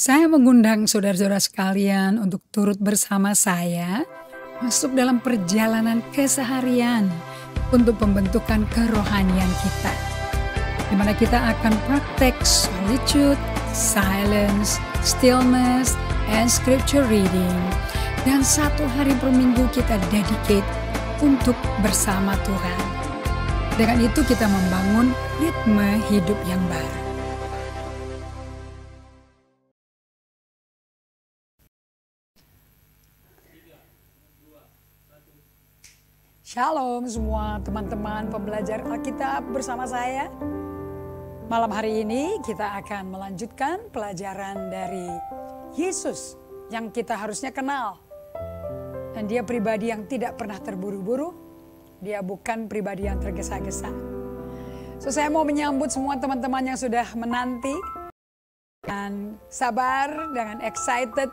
Saya mengundang saudara-saudara sekalian untuk turut bersama saya masuk dalam perjalanan keseharian untuk pembentukan kerohanian kita. Di mana kita akan praktek solitude, silence, stillness, and scripture reading. Dan satu hari per minggu kita dedicate untuk bersama Tuhan. Dengan itu kita membangun ritme hidup yang baru. Shalom semua teman-teman pembelajar Alkitab bersama saya. Malam hari ini kita akan melanjutkan pelajaran dari Yesus yang kita harusnya kenal. Dan dia pribadi yang tidak pernah terburu-buru, dia bukan pribadi yang tergesa-gesa. So saya mau menyambut semua teman-teman yang sudah menanti dan sabar dengan excited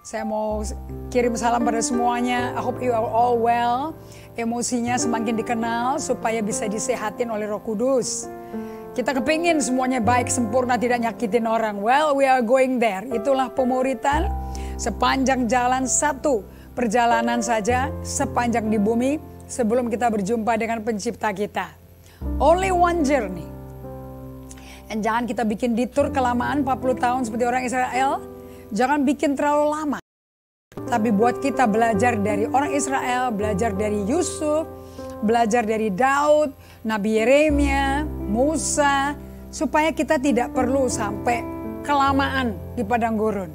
saya mau kirim salam pada semuanya. I hope you are all well. Emosinya semakin dikenal supaya bisa disehatin oleh Roh Kudus. Kita kepingin semuanya baik, sempurna, tidak nyakitin orang. Well, we are going there. Itulah pemuritan sepanjang jalan satu perjalanan saja sepanjang di bumi sebelum kita berjumpa dengan pencipta kita. Only one journey. Dan jangan kita bikin ditur kelamaan 40 tahun seperti orang Israel Jangan bikin terlalu lama. Tapi buat kita belajar dari orang Israel, belajar dari Yusuf, belajar dari Daud, Nabi Yeremia, Musa, supaya kita tidak perlu sampai kelamaan di padang gurun.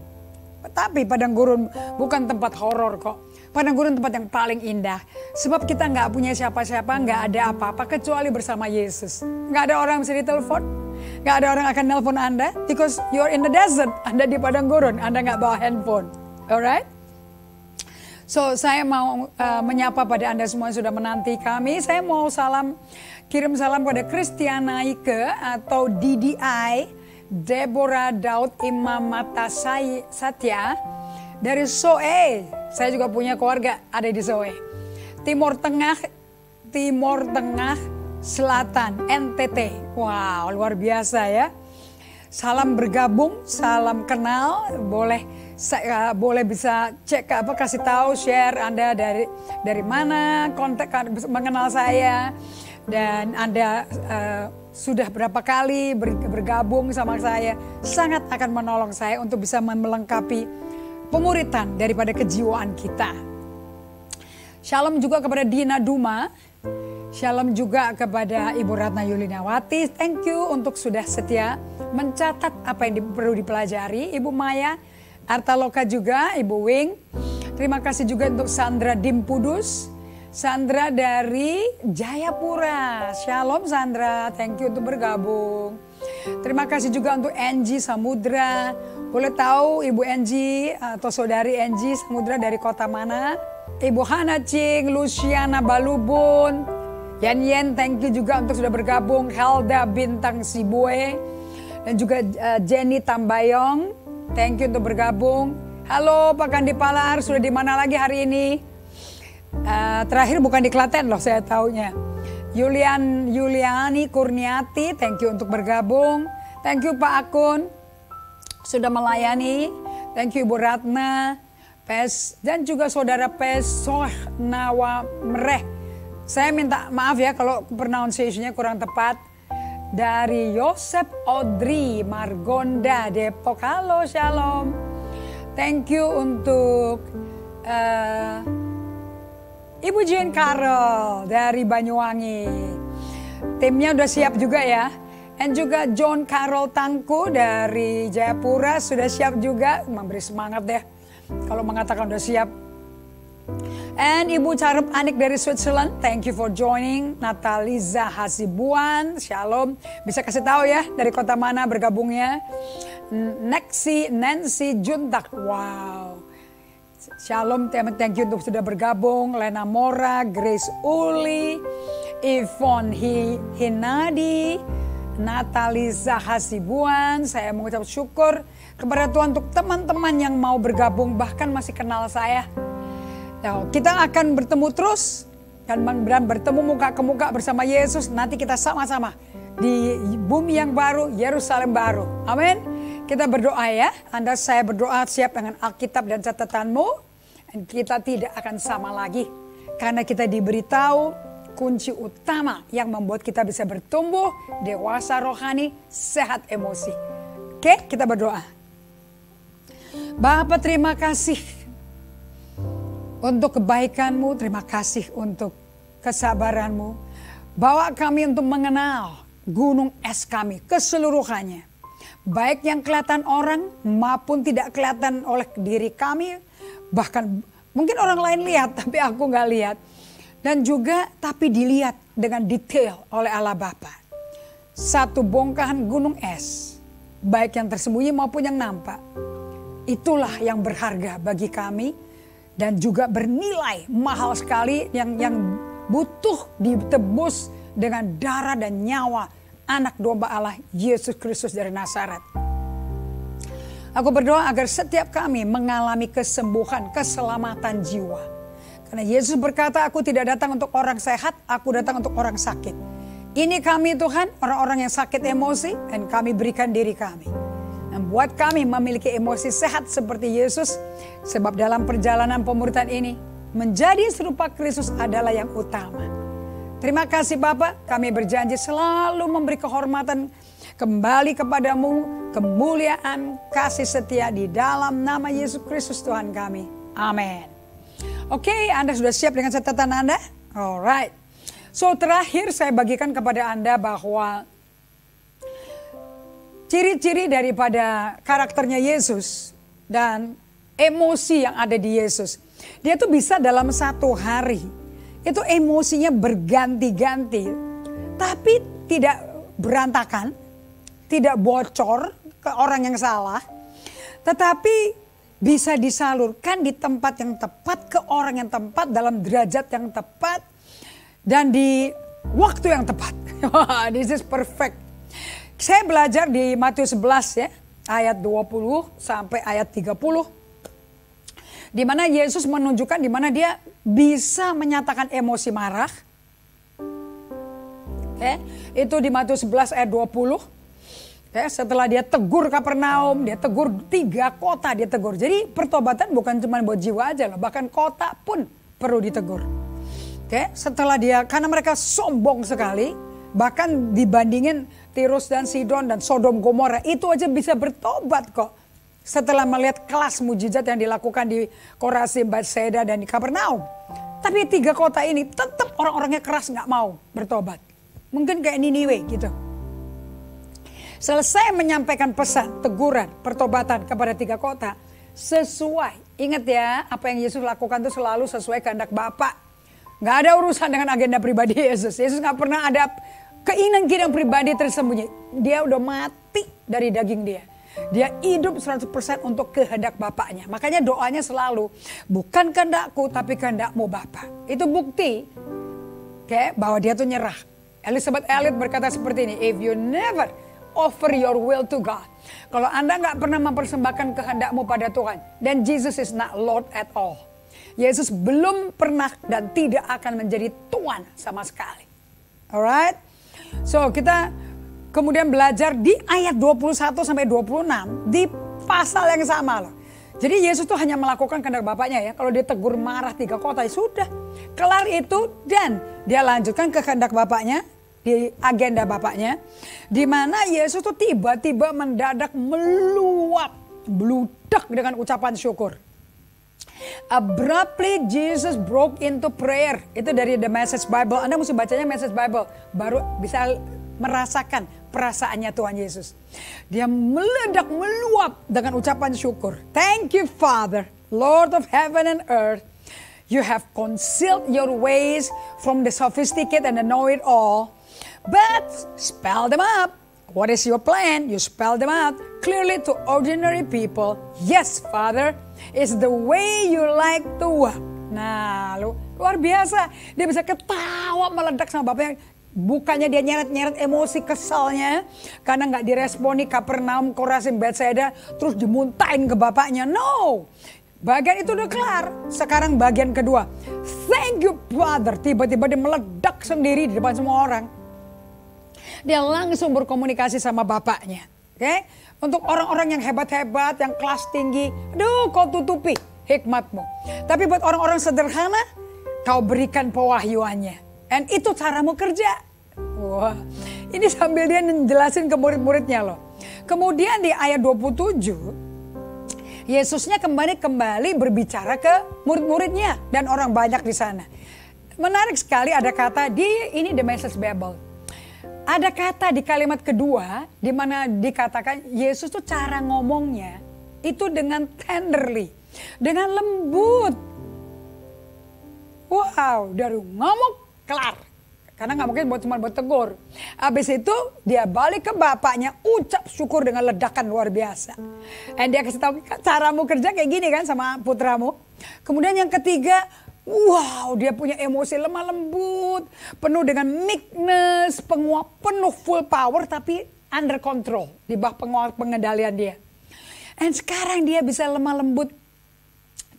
Tapi padang gurun bukan tempat horor kok. Padang gurun tempat yang paling indah. Sebab kita nggak punya siapa-siapa, nggak ada apa-apa kecuali bersama Yesus. Nggak ada orang yang bisa ditelepon, nggak ada orang akan nelpon Anda because you're in the desert. Anda di padang gurun, Anda nggak bawa handphone. Alright? So saya mau uh, menyapa pada Anda semua yang sudah menanti kami. Saya mau salam kirim salam pada Christiana Ike atau DDI Deborah Daud Imam Mata Satya dari Soe. Saya juga punya keluarga ada di Soe. Timur Tengah Timur Tengah Selatan, NTT. Wow, luar biasa ya. Salam bergabung, salam kenal. Boleh saya, eh, boleh bisa cek apa kasih tahu share Anda dari dari mana kontak kan, mengenal saya dan Anda uh, sudah berapa kali bergabung sama saya sangat akan menolong saya untuk bisa melengkapi pemuritan daripada kejiwaan kita. Shalom juga kepada Dina Duma Shalom juga kepada Ibu Ratna Yulinawati. Thank you untuk sudah setia mencatat apa yang perlu dipelajari. Ibu Maya Arta Loka juga, Ibu Wing. Terima kasih juga untuk Sandra Dimpudus. Sandra dari Jayapura. Shalom Sandra, thank you untuk bergabung. Terima kasih juga untuk Angie Samudra. Boleh tahu Ibu Angie atau Saudari Angie Samudra dari kota mana? Ibu Hana Cing, Luciana Balubun, Yan Yan, thank you juga untuk sudah bergabung. Helda Bintang Sibue. Dan juga uh, Jenny Tambayong. Thank you untuk bergabung. Halo Pak Kandi Palar, sudah di mana lagi hari ini? Uh, terakhir bukan di Klaten loh saya taunya. Yulian Yuliani Kurniati, thank you untuk bergabung. Thank you Pak Akun, sudah melayani. Thank you Bu Ratna, Pes, dan juga Saudara Pes Sohnawa Mereh. Saya minta maaf ya kalau pronunciation-nya kurang tepat. Dari Yosep Audrey Margonda Depok. Halo, Shalom. Thank you untuk uh, Ibu Jean Carol dari Banyuwangi. Timnya udah siap juga ya. Dan juga John Carol Tangku dari Jayapura sudah siap juga. Memberi semangat deh. Kalau mengatakan udah siap, And Ibu Carup Anik dari Switzerland, thank you for joining. Nataliza Hasibuan, shalom. Bisa kasih tahu ya dari kota mana bergabungnya. Nexi Nancy Juntak, wow. Shalom, thank you untuk sudah bergabung. Lena Mora, Grace Uli, Yvonne Hi Hinadi, Nataliza Hasibuan. Saya mengucap syukur kepada Tuhan untuk teman-teman yang mau bergabung, bahkan masih kenal saya Now, kita akan bertemu terus dan bertemu muka ke muka bersama Yesus. Nanti kita sama-sama di bumi yang baru, Yerusalem baru. Amin. Kita berdoa ya. Anda saya berdoa siap dengan Alkitab dan catatanmu. Dan kita tidak akan sama lagi. Karena kita diberitahu kunci utama yang membuat kita bisa bertumbuh, dewasa rohani, sehat emosi. Oke, kita berdoa. Bapak terima kasih untuk kebaikanmu, terima kasih untuk kesabaranmu. Bawa kami untuk mengenal gunung es kami keseluruhannya. Baik yang kelihatan orang maupun tidak kelihatan oleh diri kami. Bahkan mungkin orang lain lihat tapi aku nggak lihat. Dan juga tapi dilihat dengan detail oleh Allah Bapa. Satu bongkahan gunung es, baik yang tersembunyi maupun yang nampak. Itulah yang berharga bagi kami dan juga bernilai mahal sekali yang yang butuh ditebus dengan darah dan nyawa anak domba Allah Yesus Kristus dari Nazaret. Aku berdoa agar setiap kami mengalami kesembuhan, keselamatan jiwa. Karena Yesus berkata, aku tidak datang untuk orang sehat, aku datang untuk orang sakit. Ini kami Tuhan, orang-orang yang sakit emosi dan kami berikan diri kami membuat kami memiliki emosi sehat seperti Yesus, sebab dalam perjalanan pemuritan ini menjadi serupa Kristus adalah yang utama. Terima kasih Bapak, kami berjanji selalu memberi kehormatan kembali kepadamu, kemuliaan, kasih setia di dalam nama Yesus Kristus Tuhan kami. Amin. Oke, okay, Anda sudah siap dengan catatan Anda? Alright. So terakhir saya bagikan kepada Anda bahwa Ciri-ciri daripada karakternya Yesus dan emosi yang ada di Yesus. Dia tuh bisa dalam satu hari itu emosinya berganti-ganti. Tapi tidak berantakan, tidak bocor ke orang yang salah. Tetapi bisa disalurkan di tempat yang tepat ke orang yang tepat dalam derajat yang tepat dan di waktu yang tepat. This is perfect. Saya belajar di Matius 11 ya, ayat 20 sampai ayat 30. Di mana Yesus menunjukkan di mana dia bisa menyatakan emosi marah. Oke, itu di Matius 11 ayat 20. oke? setelah dia tegur Kapernaum, dia tegur tiga kota, dia tegur. Jadi pertobatan bukan cuma buat jiwa aja loh, bahkan kota pun perlu ditegur. Oke, setelah dia karena mereka sombong sekali, Bahkan dibandingin Tirus dan Sidon dan Sodom Gomora itu aja bisa bertobat kok. Setelah melihat kelas mujizat yang dilakukan di Korasim, Batseda dan di Kapernaum. Tapi tiga kota ini tetap orang-orangnya keras nggak mau bertobat. Mungkin kayak Niniwe gitu. Selesai menyampaikan pesan, teguran, pertobatan kepada tiga kota, sesuai. Ingat ya, apa yang Yesus lakukan itu selalu sesuai kehendak Bapak. nggak ada urusan dengan agenda pribadi Yesus. Yesus nggak pernah ada Keinginan keinginan pribadi tersembunyi. Dia udah mati dari daging dia. Dia hidup 100% untuk kehendak Bapaknya. Makanya doanya selalu, bukan kehendakku tapi kehendakmu Bapak. Itu bukti kayak bahwa dia tuh nyerah. Elizabeth Elliot berkata seperti ini, if you never offer your will to God. Kalau Anda nggak pernah mempersembahkan kehendakmu pada Tuhan, then Jesus is not Lord at all. Yesus belum pernah dan tidak akan menjadi Tuhan sama sekali. Alright? So kita kemudian belajar di ayat 21 sampai 26 di pasal yang sama loh. Jadi Yesus tuh hanya melakukan kehendak Bapaknya ya. Kalau dia tegur marah tiga kota ya sudah. Kelar itu dan dia lanjutkan ke kehendak Bapaknya di agenda Bapaknya. Di mana Yesus tuh tiba-tiba mendadak meluap, bludak dengan ucapan syukur. Abruptly Jesus broke into prayer. Itu dari The Message Bible. Anda mesti bacanya Message Bible. Baru bisa merasakan perasaannya Tuhan Yesus. Dia meledak meluap dengan ucapan syukur. Thank you Father, Lord of heaven and earth. You have concealed your ways from the sophisticated and the know-it-all. But spell them up. What is your plan? You spell them out clearly to ordinary people. Yes, Father, is the way you like to walk. Nah, lu luar biasa. Dia bisa ketawa meledak sama bapaknya. Bukannya dia nyeret-nyeret emosi keselnya karena nggak diresponi Kapernaum, Korasim, Bethsaida terus dimuntahin ke bapaknya. No. Bagian itu udah kelar. Sekarang bagian kedua. Thank you brother. Tiba-tiba dia meledak sendiri di depan semua orang. Dia langsung berkomunikasi sama bapaknya. Oke? Okay? Untuk orang-orang yang hebat-hebat, yang kelas tinggi, aduh kau tutupi hikmatmu. Tapi buat orang-orang sederhana, kau berikan pewahyuannya. Dan itu caramu kerja. Wah, ini sambil dia menjelasin ke murid-muridnya loh. Kemudian di ayat 27, Yesusnya kembali kembali berbicara ke murid-muridnya dan orang banyak di sana. Menarik sekali ada kata di ini the message Bible. Ada kata di kalimat kedua di mana dikatakan Yesus tuh cara ngomongnya itu dengan tenderly, dengan lembut. Wow, dari ngomong kelar. Karena nggak mungkin buat cuma buat tegur. Habis itu dia balik ke bapaknya, ucap syukur dengan ledakan luar biasa. Dan dia kasih tahu caramu kerja kayak gini kan sama putramu. Kemudian yang ketiga, Wow, dia punya emosi lemah lembut, penuh dengan meekness, penguap penuh full power tapi under control di bawah pengendalian dia. And sekarang dia bisa lemah lembut.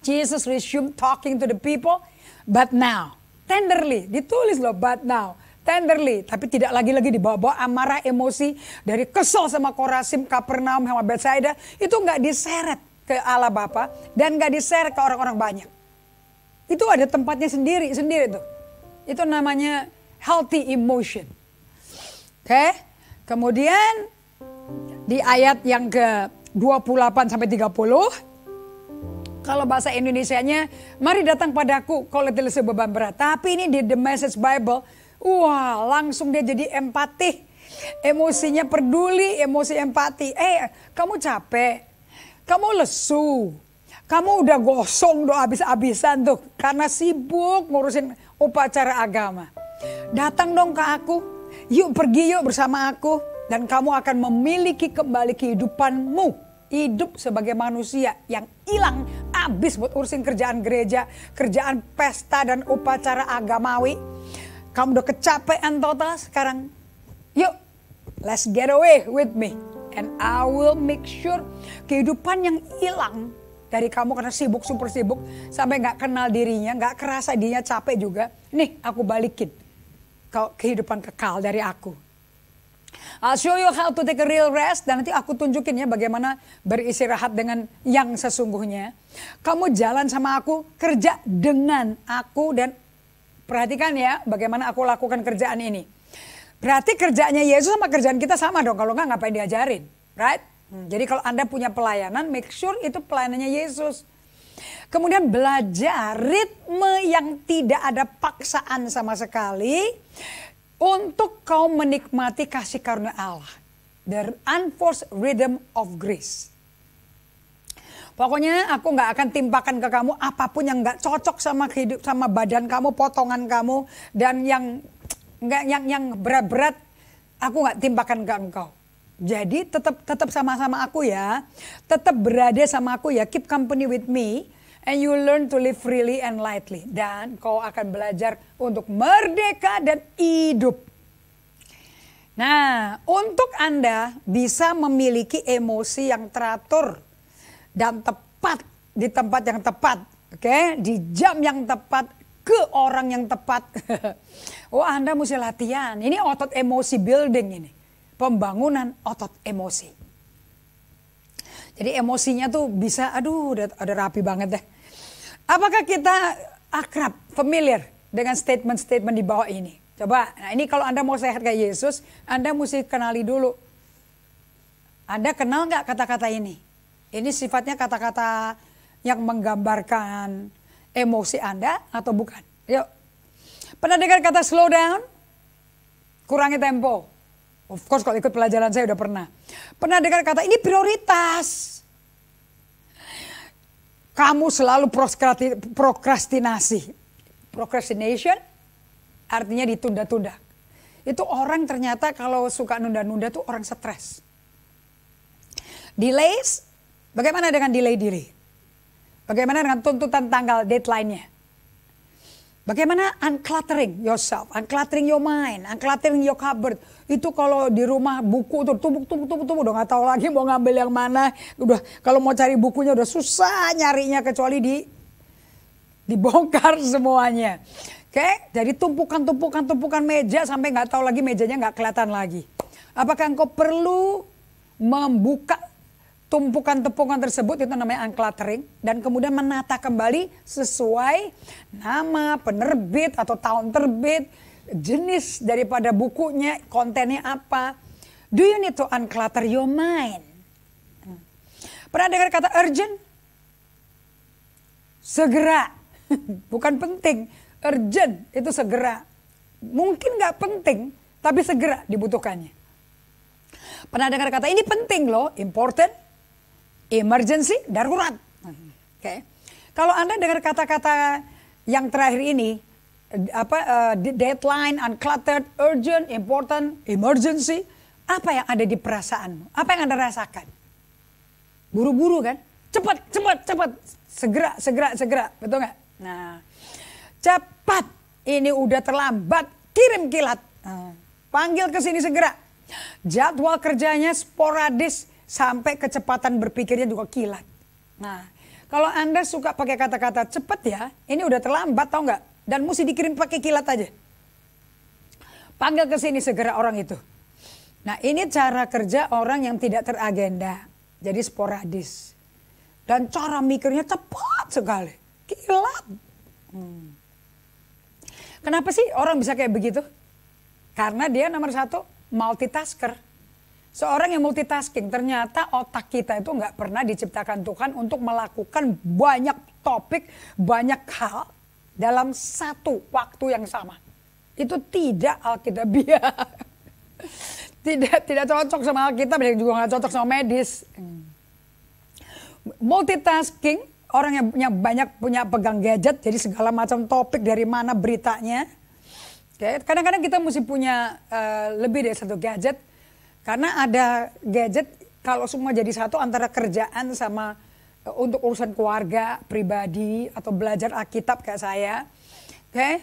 Jesus resumed talking to the people, but now tenderly ditulis loh, but now tenderly, tapi tidak lagi-lagi dibawa-bawa amarah emosi dari kesel sama Korasim, Kapernaum, sama Betsaida, itu nggak diseret ke Allah Bapa dan nggak diseret ke orang-orang banyak itu ada tempatnya sendiri sendiri tuh. Itu namanya healthy emotion. Oke. Okay? Kemudian di ayat yang ke 28 sampai 30 kalau bahasa Indonesianya, mari datang padaku kalau tidak sebeban berat. Tapi ini di The Message Bible, wah langsung dia jadi empati. Emosinya peduli, emosi empati. Eh, kamu capek, kamu lesu, kamu udah gosong doa habis-habisan tuh karena sibuk ngurusin upacara agama. Datang dong ke aku, yuk pergi yuk bersama aku dan kamu akan memiliki kembali kehidupanmu. Hidup sebagai manusia yang hilang habis buat urusin kerjaan gereja, kerjaan pesta dan upacara agamawi. Kamu udah kecapean total sekarang. Yuk, let's get away with me and I will make sure kehidupan yang hilang dari kamu karena sibuk super sibuk sampai nggak kenal dirinya, nggak kerasa dirinya capek juga. Nih aku balikin kau kehidupan kekal dari aku. I'll show you how to take a real rest dan nanti aku tunjukin ya bagaimana beristirahat dengan yang sesungguhnya. Kamu jalan sama aku, kerja dengan aku dan perhatikan ya bagaimana aku lakukan kerjaan ini. Berarti kerjanya Yesus sama kerjaan kita sama dong kalau nggak ngapain diajarin, right? Hmm, jadi kalau Anda punya pelayanan, make sure itu pelayanannya Yesus. Kemudian belajar ritme yang tidak ada paksaan sama sekali untuk kau menikmati kasih karunia Allah. The unforced rhythm of grace. Pokoknya aku nggak akan timpakan ke kamu apapun yang nggak cocok sama hidup sama badan kamu, potongan kamu dan yang nggak yang yang berat-berat aku nggak timpakan ke engkau. Jadi tetap tetap sama-sama aku ya. Tetap berada sama aku ya. Keep company with me and you learn to live freely and lightly. Dan kau akan belajar untuk merdeka dan hidup. Nah, untuk Anda bisa memiliki emosi yang teratur dan tepat di tempat yang tepat, oke? Okay? Di jam yang tepat ke orang yang tepat. oh, Anda mesti latihan. Ini otot emosi building ini pembangunan otot emosi. Jadi emosinya tuh bisa, aduh udah, udah rapi banget deh. Apakah kita akrab, familiar dengan statement-statement di bawah ini? Coba, nah ini kalau Anda mau sehat kayak Yesus, Anda mesti kenali dulu. Anda kenal nggak kata-kata ini? Ini sifatnya kata-kata yang menggambarkan emosi Anda atau bukan? Yuk. Pernah dengar kata slow down? Kurangi tempo. Of course kalau ikut pelajaran saya udah pernah. Pernah dengar kata ini prioritas. Kamu selalu prokrastinasi. Procrastination artinya ditunda-tunda. Itu orang ternyata kalau suka nunda-nunda tuh orang stres. Delays, bagaimana dengan delay diri? Bagaimana dengan tuntutan tanggal deadline-nya? Bagaimana uncluttering yourself, uncluttering your mind, uncluttering your cupboard. Itu kalau di rumah buku itu tumpuk tumpuk tumpuk tumpuk udah nggak tahu lagi mau ngambil yang mana. Udah kalau mau cari bukunya udah susah nyarinya kecuali di dibongkar semuanya. Oke, okay? jadi tumpukan-tumpukan tumpukan meja sampai nggak tahu lagi mejanya nggak kelihatan lagi. Apakah engkau perlu membuka tumpukan tepungan tersebut itu namanya uncluttering dan kemudian menata kembali sesuai nama penerbit atau tahun terbit jenis daripada bukunya kontennya apa do you need to unclutter your mind hmm. pernah dengar kata urgent segera bukan penting urgent itu segera mungkin nggak penting tapi segera dibutuhkannya. Pernah dengar kata ini penting loh, important, emergency darurat. Oke. Okay. Kalau Anda dengar kata-kata yang terakhir ini apa uh, deadline, uncluttered, urgent, important, emergency, apa yang ada di perasaanmu? Apa yang Anda rasakan? Buru-buru kan? Cepat, cepat, cepat. Segera, segera, segera. Betul nggak? Nah, cepat. Ini udah terlambat. Kirim kilat. Nah, panggil ke sini segera. Jadwal kerjanya sporadis sampai kecepatan berpikirnya juga kilat. Nah, kalau Anda suka pakai kata-kata cepet ya, ini udah terlambat tau nggak? Dan mesti dikirim pakai kilat aja. Panggil ke sini segera orang itu. Nah ini cara kerja orang yang tidak teragenda. Jadi sporadis. Dan cara mikirnya cepat sekali. Kilat. Hmm. Kenapa sih orang bisa kayak begitu? Karena dia nomor satu multitasker. Seorang yang multitasking, ternyata otak kita itu nggak pernah diciptakan Tuhan untuk melakukan banyak topik, banyak hal dalam satu waktu yang sama. Itu tidak alkitabiah. Tidak tidak cocok sama Alkitab dan juga nggak cocok sama medis. Hmm. Multitasking, orang yang punya banyak punya pegang gadget, jadi segala macam topik dari mana beritanya. Kadang-kadang kita mesti punya uh, lebih dari satu gadget karena ada gadget kalau semua jadi satu antara kerjaan sama eh, untuk urusan keluarga, pribadi atau belajar Alkitab kayak saya. Oke. Okay?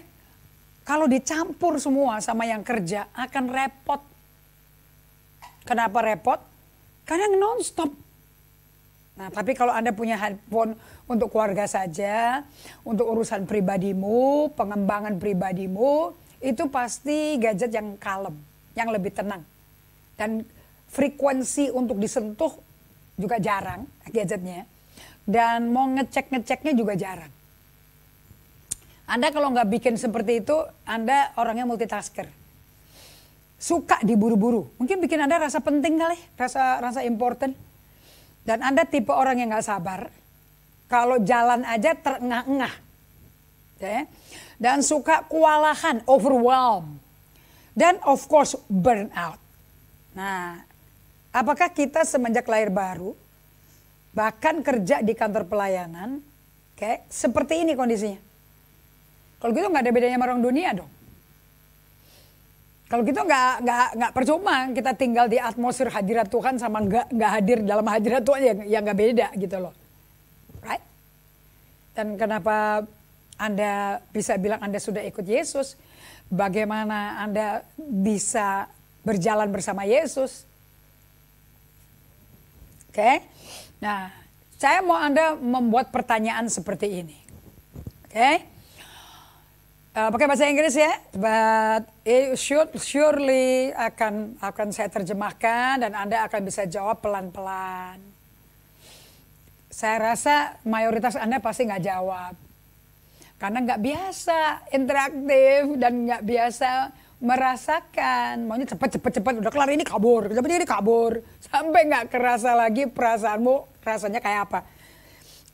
Kalau dicampur semua sama yang kerja akan repot. Kenapa repot? Karena nonstop. Nah, tapi kalau Anda punya handphone untuk keluarga saja, untuk urusan pribadimu, pengembangan pribadimu, itu pasti gadget yang kalem, yang lebih tenang dan frekuensi untuk disentuh juga jarang gadgetnya dan mau ngecek ngeceknya juga jarang. Anda kalau nggak bikin seperti itu, Anda orangnya multitasker. Suka diburu-buru. Mungkin bikin Anda rasa penting kali, rasa rasa important. Dan Anda tipe orang yang nggak sabar. Kalau jalan aja terengah-engah. Ya. Dan suka kewalahan, overwhelm Dan of course burnout. Nah, apakah kita semenjak lahir baru, bahkan kerja di kantor pelayanan, kayak seperti ini kondisinya? Kalau gitu nggak ada bedanya sama orang dunia dong. Kalau gitu nggak nggak nggak percuma kita tinggal di atmosfer hadirat Tuhan sama nggak nggak hadir dalam hadirat Tuhan yang yang nggak beda gitu loh, right? Dan kenapa anda bisa bilang Anda sudah ikut Yesus? Bagaimana Anda bisa berjalan bersama Yesus. Oke. Okay? Nah, saya mau Anda membuat pertanyaan seperti ini. Oke. Okay? Uh, eh, pakai bahasa Inggris ya, but it should surely akan akan saya terjemahkan dan Anda akan bisa jawab pelan-pelan. Saya rasa mayoritas Anda pasti nggak jawab karena nggak biasa interaktif dan nggak biasa merasakan maunya cepet cepet cepet udah kelar ini kabur cepet ini kabur sampai nggak kerasa lagi perasaanmu rasanya kayak apa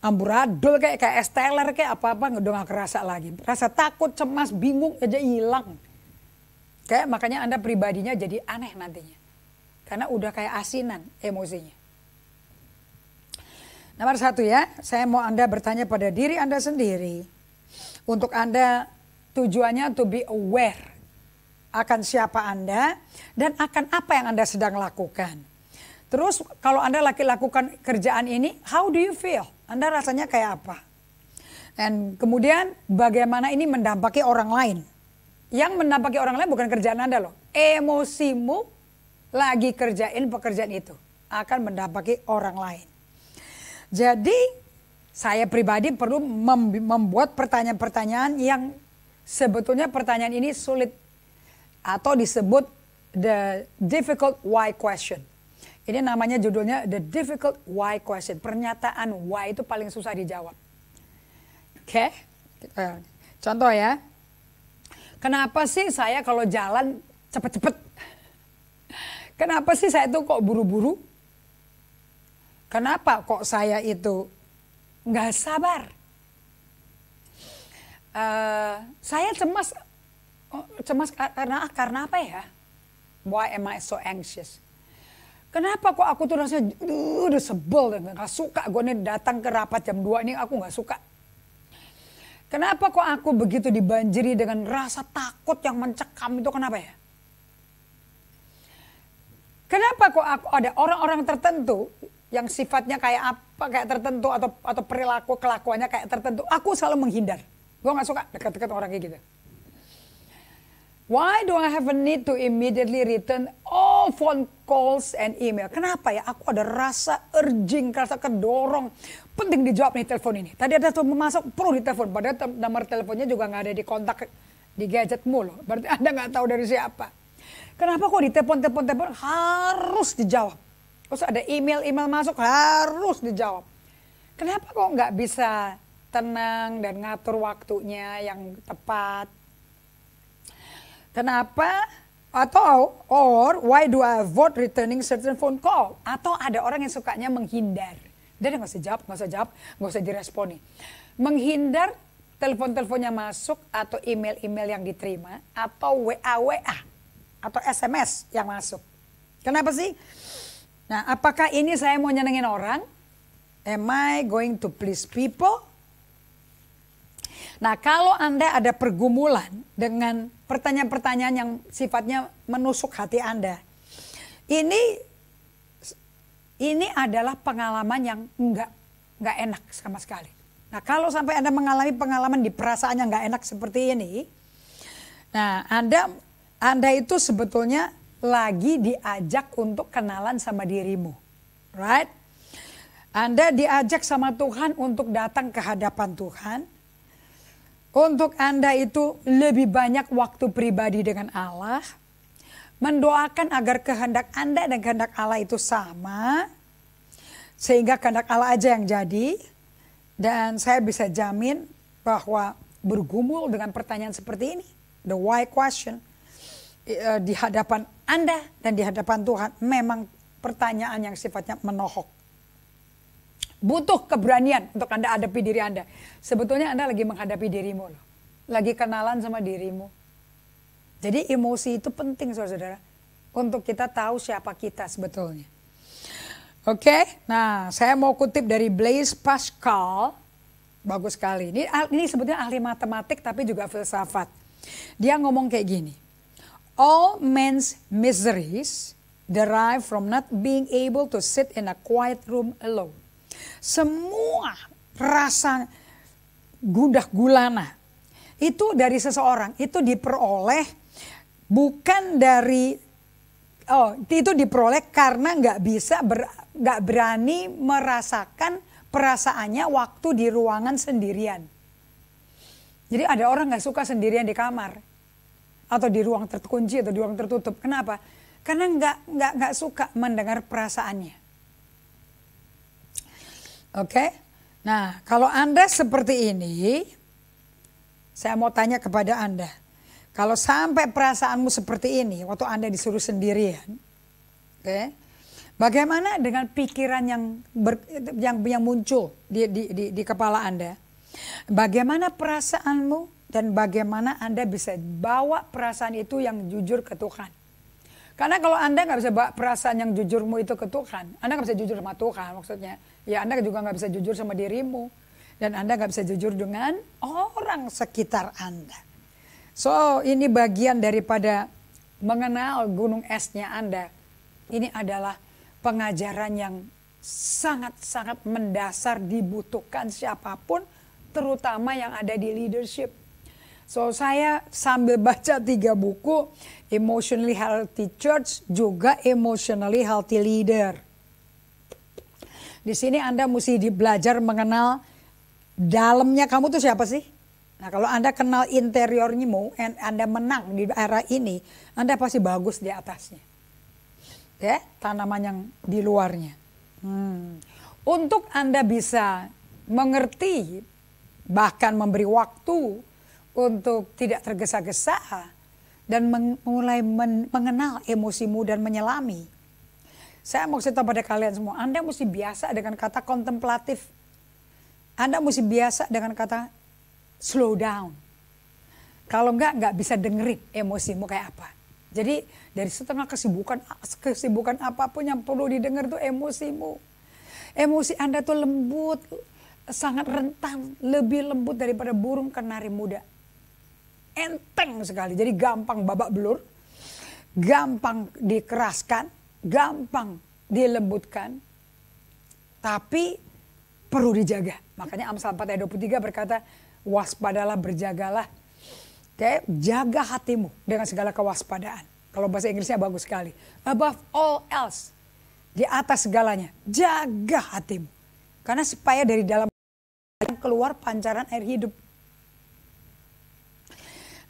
amburadul kayak kayak esteller kayak apa apa udah nggak kerasa lagi rasa takut cemas bingung aja hilang kayak makanya anda pribadinya jadi aneh nantinya karena udah kayak asinan emosinya nomor satu ya saya mau anda bertanya pada diri anda sendiri untuk anda tujuannya to be aware akan siapa Anda dan akan apa yang Anda sedang lakukan. Terus kalau Anda lagi lakukan kerjaan ini, how do you feel? Anda rasanya kayak apa? Dan kemudian bagaimana ini mendampaki orang lain? Yang mendampaki orang lain bukan kerjaan Anda loh. Emosimu lagi kerjain pekerjaan itu akan mendampaki orang lain. Jadi saya pribadi perlu membuat pertanyaan-pertanyaan yang sebetulnya pertanyaan ini sulit atau disebut the difficult why question. Ini namanya judulnya the difficult why question. Pernyataan why itu paling susah dijawab. Oke, okay. contoh ya. Kenapa sih saya kalau jalan cepet-cepet? Kenapa sih saya itu kok buru-buru? Kenapa kok saya itu nggak sabar? Uh, saya cemas Oh, cemas karena karena apa ya? Why am I so anxious? Kenapa kok aku tuh rasanya udah sebel dan gak suka gue nih datang ke rapat jam 2 ini aku gak suka. Kenapa kok aku begitu dibanjiri dengan rasa takut yang mencekam itu kenapa ya? Kenapa kok aku ada orang-orang tertentu yang sifatnya kayak apa kayak tertentu atau atau perilaku kelakuannya kayak tertentu aku selalu menghindar. Gue nggak suka dekat-dekat orang kayak gitu. Why do I have a need to immediately return all phone calls and email? Kenapa ya? Aku ada rasa urging, rasa kedorong. Penting dijawab nih telepon ini. Tadi ada telepon masuk, perlu di telepon. Padahal nomor teleponnya juga nggak ada di kontak di gadgetmu loh. Berarti Anda nggak tahu dari siapa. Kenapa kok telepon telepon, telepon harus dijawab? Terus ada email-email masuk harus dijawab. Kenapa kok nggak bisa tenang dan ngatur waktunya yang tepat? Kenapa atau or why do I avoid returning certain phone call? Atau ada orang yang sukanya menghindar. Dia nggak usah jawab, nggak usah jawab, nggak usah diresponi. Menghindar telepon-teleponnya masuk atau email-email yang diterima atau WA-WA atau SMS yang masuk. Kenapa sih? Nah, apakah ini saya mau nyenengin orang? Am I going to please people? Nah, kalau Anda ada pergumulan dengan pertanyaan-pertanyaan yang sifatnya menusuk hati Anda. Ini ini adalah pengalaman yang enggak enggak enak sama sekali. Nah, kalau sampai Anda mengalami pengalaman di perasaan yang enggak enak seperti ini, nah Anda Anda itu sebetulnya lagi diajak untuk kenalan sama dirimu. Right? Anda diajak sama Tuhan untuk datang ke hadapan Tuhan untuk Anda itu lebih banyak waktu pribadi dengan Allah, mendoakan agar kehendak Anda dan kehendak Allah itu sama, sehingga kehendak Allah aja yang jadi, dan saya bisa jamin bahwa bergumul dengan pertanyaan seperti ini, the why question, eh, di hadapan Anda dan di hadapan Tuhan memang pertanyaan yang sifatnya menohok butuh keberanian untuk Anda hadapi diri Anda. Sebetulnya Anda lagi menghadapi dirimu loh. Lagi kenalan sama dirimu. Jadi emosi itu penting saudara-saudara. Untuk kita tahu siapa kita sebetulnya. Oke, okay? nah saya mau kutip dari Blaise Pascal. Bagus sekali. Ini, ah, ini sebetulnya ahli matematik tapi juga filsafat. Dia ngomong kayak gini. All men's miseries derive from not being able to sit in a quiet room alone. Semua rasa gudah gulana itu dari seseorang itu diperoleh bukan dari oh itu diperoleh karena nggak bisa nggak ber, berani merasakan perasaannya waktu di ruangan sendirian. Jadi ada orang nggak suka sendirian di kamar atau di ruang terkunci atau di ruang tertutup. Kenapa? Karena nggak nggak nggak suka mendengar perasaannya. Oke. Okay? Nah, kalau Anda seperti ini, saya mau tanya kepada Anda. Kalau sampai perasaanmu seperti ini, waktu Anda disuruh sendirian, oke? Okay? Bagaimana dengan pikiran yang ber, yang yang muncul di, di di di kepala Anda? Bagaimana perasaanmu dan bagaimana Anda bisa bawa perasaan itu yang jujur ke Tuhan? Karena kalau Anda nggak bisa bawa perasaan yang jujurmu itu ke Tuhan, Anda nggak bisa jujur sama Tuhan maksudnya ya Anda juga nggak bisa jujur sama dirimu. Dan Anda nggak bisa jujur dengan orang sekitar Anda. So ini bagian daripada mengenal gunung esnya Anda. Ini adalah pengajaran yang sangat-sangat mendasar dibutuhkan siapapun terutama yang ada di leadership. So saya sambil baca tiga buku Emotionally Healthy Church juga Emotionally Healthy Leader. Di sini Anda mesti belajar mengenal dalamnya kamu tuh siapa sih? Nah kalau Anda kenal interiornya mau, Anda menang di era ini, Anda pasti bagus di atasnya. Ya, tanaman yang di luarnya. Hmm. Untuk Anda bisa mengerti, bahkan memberi waktu untuk tidak tergesa-gesa dan meng mulai mengenal emosimu dan menyelami saya mau cerita pada kalian semua, Anda mesti biasa dengan kata kontemplatif. Anda mesti biasa dengan kata slow down. Kalau enggak, enggak bisa dengerin emosimu kayak apa. Jadi dari setengah kesibukan, kesibukan apapun yang perlu didengar tuh emosimu. Emosi Anda tuh lembut, sangat rentan, lebih lembut daripada burung kenari muda. Enteng sekali, jadi gampang babak belur, gampang dikeraskan, gampang dilembutkan, tapi perlu dijaga. Makanya Amsal 4 ayat 23 berkata, waspadalah, berjagalah. Oke, jaga hatimu dengan segala kewaspadaan. Kalau bahasa Inggrisnya bagus sekali. Above all else, di atas segalanya, jaga hatimu. Karena supaya dari dalam keluar pancaran air hidup.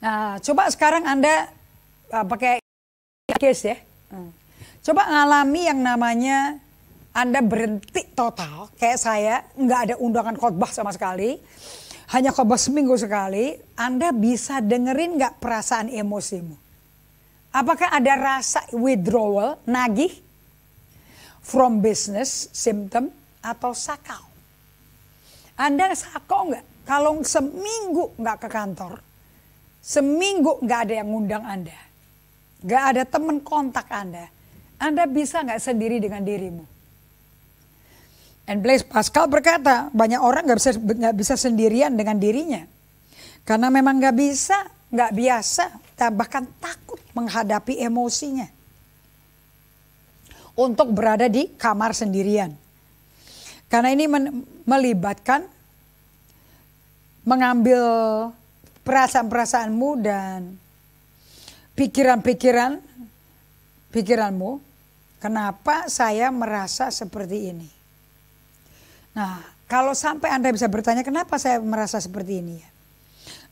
Nah, coba sekarang Anda uh, pakai case ya. Hmm. Coba ngalami yang namanya Anda berhenti total kayak saya, nggak ada undangan khotbah sama sekali. Hanya khotbah seminggu sekali, Anda bisa dengerin nggak perasaan emosimu? Apakah ada rasa withdrawal, nagih, from business, symptom, atau sakau? Anda sakau nggak? Kalau seminggu nggak ke kantor, seminggu nggak ada yang ngundang Anda, nggak ada teman kontak Anda, anda bisa nggak sendiri dengan dirimu? And Blaise Pascal berkata, banyak orang nggak bisa nggak bisa sendirian dengan dirinya, karena memang nggak bisa, nggak biasa, bahkan takut menghadapi emosinya untuk berada di kamar sendirian. Karena ini melibatkan mengambil perasaan-perasaanmu dan pikiran-pikiran pikiranmu Kenapa saya merasa seperti ini? Nah, kalau sampai Anda bisa bertanya, kenapa saya merasa seperti ini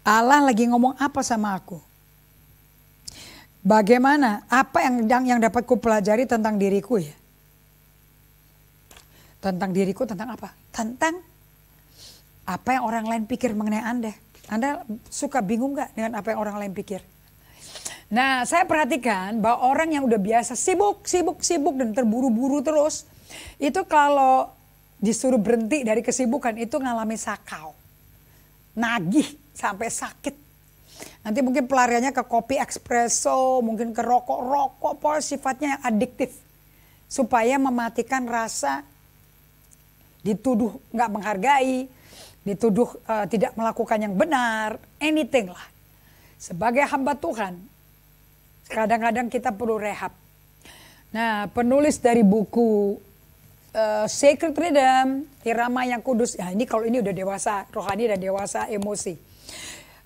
Allah lagi ngomong apa sama aku? Bagaimana? Apa yang yang, yang dapat kupelajari tentang diriku ya? Tentang diriku tentang apa? Tentang apa yang orang lain pikir mengenai Anda. Anda suka bingung gak dengan apa yang orang lain pikir? Nah, saya perhatikan bahwa orang yang udah biasa sibuk, sibuk, sibuk dan terburu-buru terus, itu kalau disuruh berhenti dari kesibukan itu ngalami sakau. Nagih sampai sakit. Nanti mungkin pelariannya ke kopi espresso, mungkin ke rokok-rokok, pol sifatnya yang adiktif. Supaya mematikan rasa dituduh nggak menghargai, dituduh uh, tidak melakukan yang benar, anything lah. Sebagai hamba Tuhan, kadang-kadang kita perlu rehab. Nah, penulis dari buku uh, Sacred Rhythm, Irama yang Kudus, ya ini kalau ini udah dewasa, rohani dan dewasa emosi.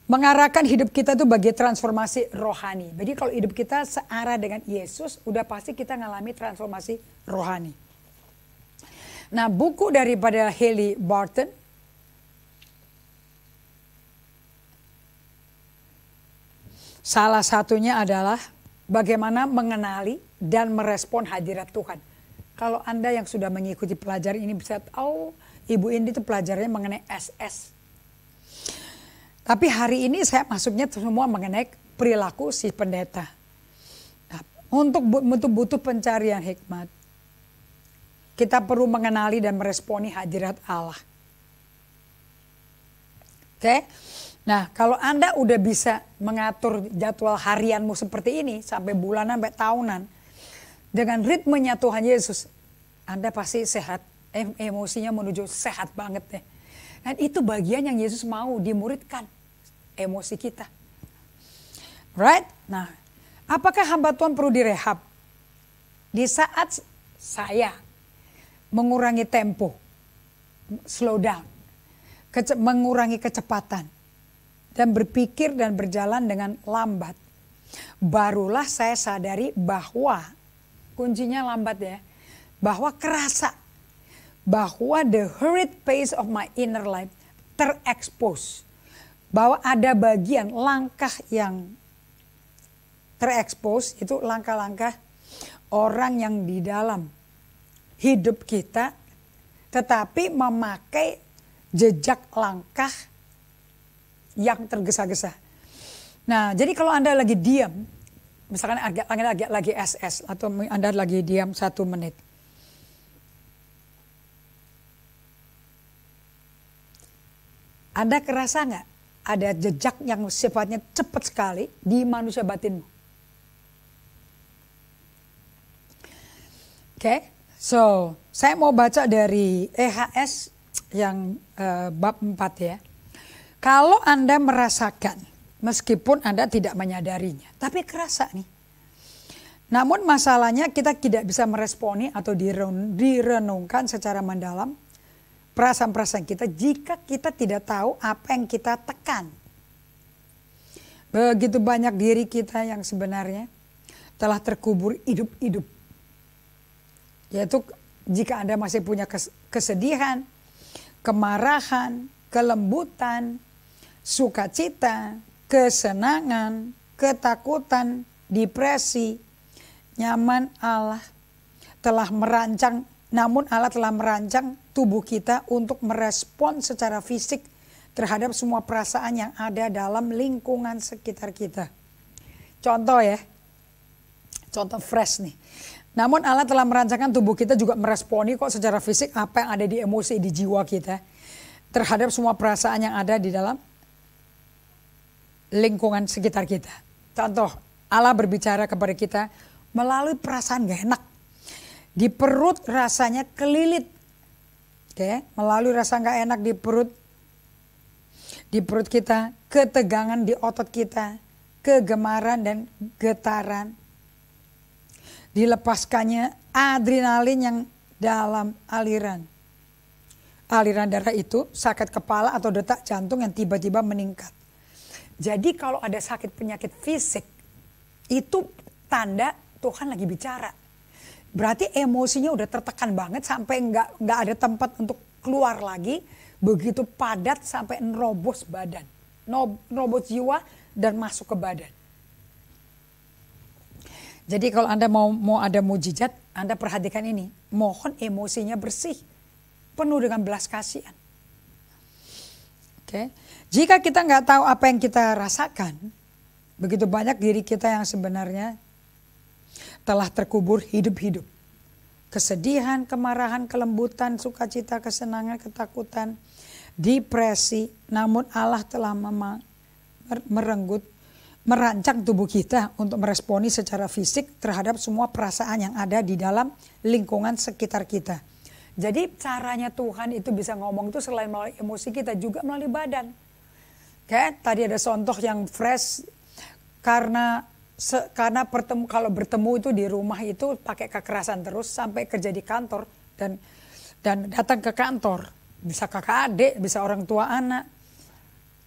Mengarahkan hidup kita tuh bagi transformasi rohani. Jadi kalau hidup kita searah dengan Yesus, udah pasti kita ngalami transformasi rohani. Nah, buku daripada Haley Barton, Salah satunya adalah bagaimana mengenali dan merespon hadirat Tuhan. Kalau Anda yang sudah mengikuti pelajaran ini bisa tahu, oh, Ibu Indi itu pelajarannya mengenai SS. Tapi hari ini saya masuknya semua mengenai perilaku si pendeta. Nah, untuk butuh, butuh pencarian hikmat, kita perlu mengenali dan meresponi hadirat Allah. Oke, okay? Nah, kalau Anda udah bisa mengatur jadwal harianmu seperti ini sampai bulanan sampai tahunan dengan ritmenya Tuhan Yesus, Anda pasti sehat, emosinya menuju sehat banget deh. Dan itu bagian yang Yesus mau dimuridkan emosi kita. Right? Nah, apakah hamba Tuhan perlu direhab? Di saat saya mengurangi tempo, slow down, mengurangi kecepatan, dan berpikir dan berjalan dengan lambat. Barulah saya sadari bahwa kuncinya lambat ya, bahwa kerasa bahwa the hurried pace of my inner life terekspos. Bahwa ada bagian langkah yang terekspos itu langkah-langkah orang yang di dalam hidup kita tetapi memakai jejak langkah yang tergesa-gesa. Nah, jadi kalau Anda lagi diam, misalkan agak, agak, lagi SS atau Anda lagi diam satu menit. Anda kerasa nggak ada jejak yang sifatnya cepat sekali di manusia batinmu? Oke, okay. so saya mau baca dari EHS yang uh, bab 4 ya. Kalau Anda merasakan, meskipun Anda tidak menyadarinya, tapi kerasa nih. Namun masalahnya kita tidak bisa meresponi atau direnungkan secara mendalam perasaan-perasaan kita jika kita tidak tahu apa yang kita tekan. Begitu banyak diri kita yang sebenarnya telah terkubur hidup-hidup. Yaitu jika Anda masih punya kesedihan, kemarahan, kelembutan, sukacita, kesenangan, ketakutan, depresi, nyaman Allah telah merancang, namun Allah telah merancang tubuh kita untuk merespon secara fisik terhadap semua perasaan yang ada dalam lingkungan sekitar kita. Contoh ya, contoh fresh nih. Namun Allah telah merancangkan tubuh kita juga meresponi kok secara fisik apa yang ada di emosi di jiwa kita terhadap semua perasaan yang ada di dalam lingkungan sekitar kita. Contoh, Allah berbicara kepada kita melalui perasaan gak enak. Di perut rasanya kelilit. Oke, melalui rasa gak enak di perut. Di perut kita, ketegangan di otot kita, kegemaran dan getaran. Dilepaskannya adrenalin yang dalam aliran. Aliran darah itu sakit kepala atau detak jantung yang tiba-tiba meningkat jadi kalau ada sakit penyakit fisik itu tanda Tuhan lagi bicara. Berarti emosinya udah tertekan banget sampai nggak nggak ada tempat untuk keluar lagi, begitu padat sampai nerobos badan, nerobos jiwa dan masuk ke badan. Jadi kalau Anda mau mau ada mujizat, Anda perhatikan ini. Mohon emosinya bersih, penuh dengan belas kasihan. Oke. Okay. Jika kita nggak tahu apa yang kita rasakan, begitu banyak diri kita yang sebenarnya telah terkubur hidup-hidup. Kesedihan, kemarahan, kelembutan, sukacita, kesenangan, ketakutan, depresi. Namun Allah telah merenggut merancang tubuh kita untuk meresponi secara fisik terhadap semua perasaan yang ada di dalam lingkungan sekitar kita. Jadi caranya Tuhan itu bisa ngomong itu selain melalui emosi kita juga melalui badan. Oke, tadi ada contoh yang fresh karena se, karena bertemu kalau bertemu itu di rumah itu pakai kekerasan terus sampai kerja di kantor dan dan datang ke kantor bisa kakak adik, bisa orang tua anak.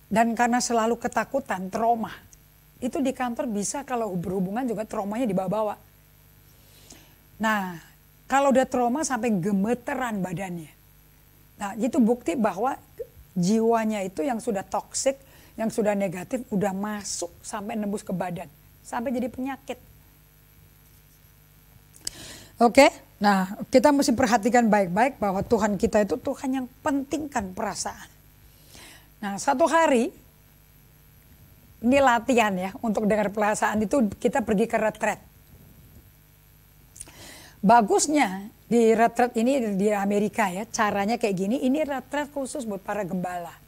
Dan karena selalu ketakutan, trauma. Itu di kantor bisa kalau berhubungan juga traumanya dibawa-bawa. Nah, kalau udah trauma sampai gemeteran badannya. Nah, itu bukti bahwa jiwanya itu yang sudah toksik yang sudah negatif udah masuk sampai nembus ke badan, sampai jadi penyakit. Oke, okay? nah kita mesti perhatikan baik-baik bahwa Tuhan kita itu Tuhan yang pentingkan perasaan. Nah satu hari, ini latihan ya untuk dengar perasaan itu kita pergi ke retret. Bagusnya di retret ini di Amerika ya, caranya kayak gini, ini retret khusus buat para gembala.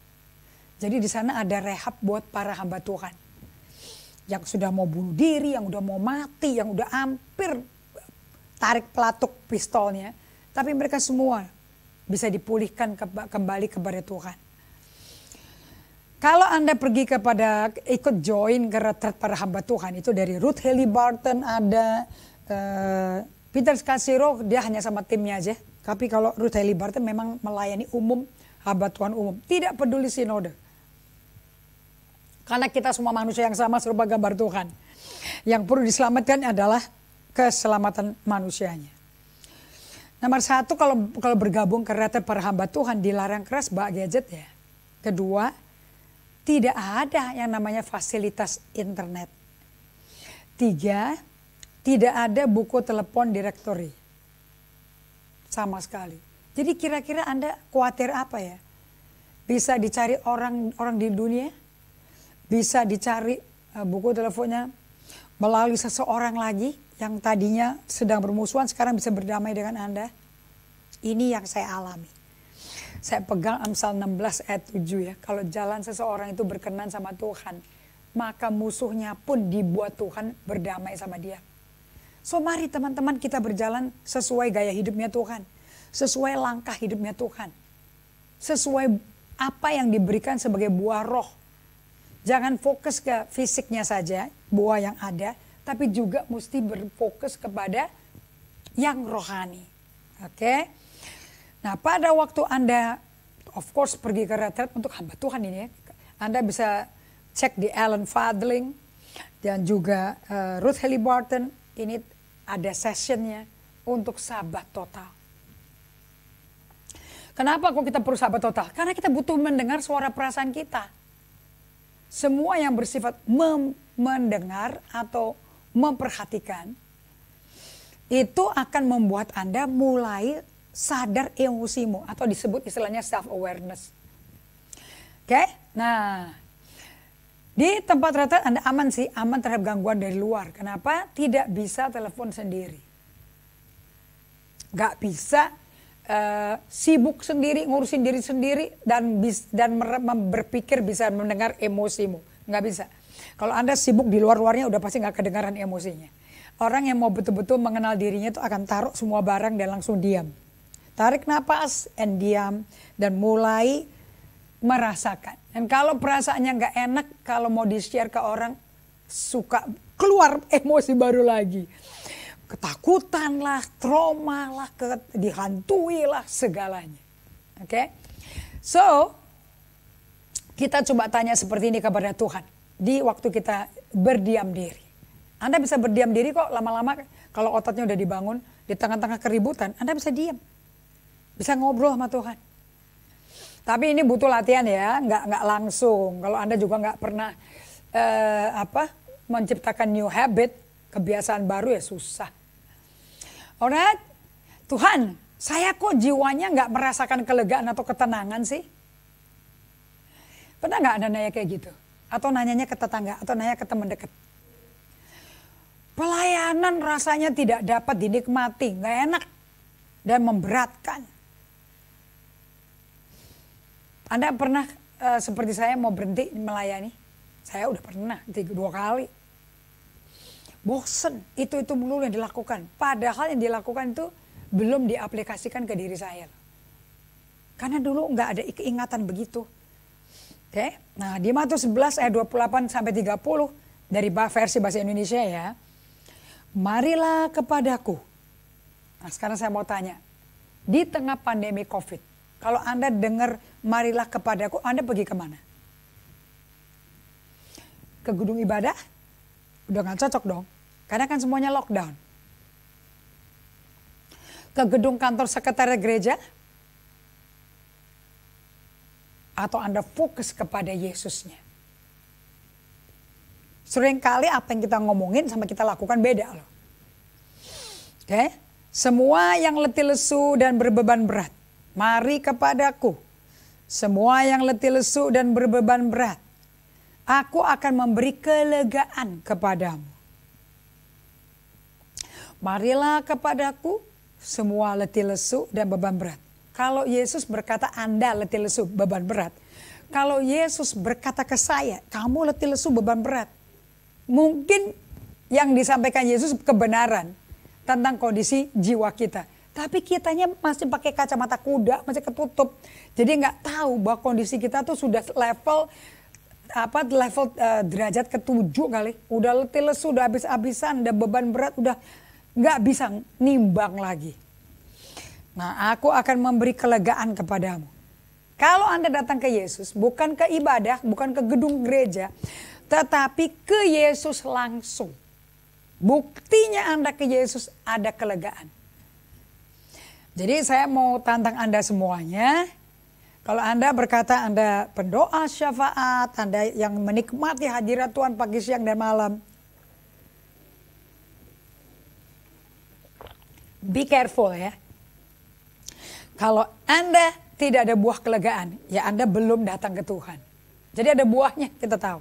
Jadi di sana ada rehab buat para hamba Tuhan. Yang sudah mau bunuh diri, yang udah mau mati, yang udah hampir tarik pelatuk pistolnya. Tapi mereka semua bisa dipulihkan kembali kepada Tuhan. Kalau Anda pergi kepada ikut join ke retret para hamba Tuhan itu dari Ruth Haley Barton ada uh, Peter Skasiro dia hanya sama timnya aja. Tapi kalau Ruth Haley Barton memang melayani umum hamba Tuhan umum, tidak peduli sinode. Karena kita semua manusia yang sama serupa gambar Tuhan. Yang perlu diselamatkan adalah keselamatan manusianya. Nomor satu kalau kalau bergabung ke rata para hamba Tuhan dilarang keras bak gadget ya. Kedua, tidak ada yang namanya fasilitas internet. Tiga, tidak ada buku telepon direktori. Sama sekali. Jadi kira-kira Anda khawatir apa ya? Bisa dicari orang orang di dunia? bisa dicari eh, buku teleponnya melalui seseorang lagi yang tadinya sedang bermusuhan sekarang bisa berdamai dengan Anda. Ini yang saya alami. Saya pegang Amsal 16 ayat 7 ya. Kalau jalan seseorang itu berkenan sama Tuhan, maka musuhnya pun dibuat Tuhan berdamai sama dia. So mari teman-teman kita berjalan sesuai gaya hidupnya Tuhan. Sesuai langkah hidupnya Tuhan. Sesuai apa yang diberikan sebagai buah roh Jangan fokus ke fisiknya saja, buah yang ada, tapi juga mesti berfokus kepada yang rohani. Oke. Okay? Nah, pada waktu Anda of course pergi ke retret untuk hamba Tuhan ini ya, Anda bisa cek di Alan Fadling dan juga uh, Ruth Barton ini ada sessionnya untuk sabat total. Kenapa kok kita perlu sabat total? Karena kita butuh mendengar suara perasaan kita semua yang bersifat mendengar atau memperhatikan itu akan membuat Anda mulai sadar emosimu atau disebut istilahnya self awareness. Oke? Okay? Nah, di tempat rata Anda aman sih, aman terhadap gangguan dari luar. Kenapa? Tidak bisa telepon sendiri. Gak bisa Eh, sibuk sendiri ngurusin diri sendiri dan bis, dan berpikir bisa mendengar emosimu nggak bisa kalau anda sibuk di luar luarnya udah pasti nggak kedengaran emosinya orang yang mau betul-betul mengenal dirinya itu akan taruh semua barang dan langsung diam tarik napas and diam dan mulai merasakan dan kalau perasaannya nggak enak kalau mau di share ke orang suka keluar emosi baru lagi ketakutan lah, trauma lah, ke, dihantui lah segalanya. Oke, okay? so kita coba tanya seperti ini kepada Tuhan di waktu kita berdiam diri. Anda bisa berdiam diri kok lama-lama kalau ototnya udah dibangun di tengah-tengah keributan, Anda bisa diam, bisa ngobrol sama Tuhan. Tapi ini butuh latihan ya, nggak nggak langsung. Kalau Anda juga nggak pernah uh, apa menciptakan new habit, kebiasaan baru ya susah. Alright, Tuhan, saya kok jiwanya nggak merasakan kelegaan atau ketenangan sih? Pernah nggak ada nanya kayak gitu? Atau nanyanya ke tetangga, atau nanya ke teman dekat? Pelayanan rasanya tidak dapat dinikmati, nggak enak dan memberatkan. Anda pernah uh, seperti saya mau berhenti melayani? Saya udah pernah tiga, dua kali bosen itu itu melulu yang dilakukan padahal yang dilakukan itu belum diaplikasikan ke diri saya karena dulu nggak ada keingatan begitu oke okay? nah di Matius 11 ayat 28 sampai 30 dari versi bahasa Indonesia ya marilah kepadaku nah sekarang saya mau tanya di tengah pandemi covid kalau anda dengar marilah kepadaku anda pergi kemana ke gedung ibadah udah nggak cocok dong karena kan semuanya lockdown. Ke gedung kantor sekretariat gereja, atau Anda fokus kepada Yesusnya. Seringkali apa yang kita ngomongin sama kita lakukan beda loh. Oke, okay? semua yang letih lesu dan berbeban berat, mari kepadaku. Semua yang letih lesu dan berbeban berat, aku akan memberi kelegaan kepadamu. Marilah kepadaku semua letih lesu dan beban berat. Kalau Yesus berkata Anda letih lesu beban berat. Kalau Yesus berkata ke saya, kamu letih lesu beban berat. Mungkin yang disampaikan Yesus kebenaran tentang kondisi jiwa kita. Tapi kitanya masih pakai kacamata kuda, masih ketutup. Jadi nggak tahu bahwa kondisi kita tuh sudah level apa level uh, derajat ketujuh kali. Udah letih lesu, udah habis-habisan, udah beban berat, udah nggak bisa nimbang lagi. Nah, aku akan memberi kelegaan kepadamu. Kalau Anda datang ke Yesus, bukan ke ibadah, bukan ke gedung gereja, tetapi ke Yesus langsung. Buktinya Anda ke Yesus ada kelegaan. Jadi saya mau tantang Anda semuanya. Kalau Anda berkata Anda pendoa syafaat, Anda yang menikmati hadirat Tuhan pagi, siang, dan malam. Be careful ya. Kalau Anda tidak ada buah kelegaan, ya Anda belum datang ke Tuhan. Jadi ada buahnya, kita tahu.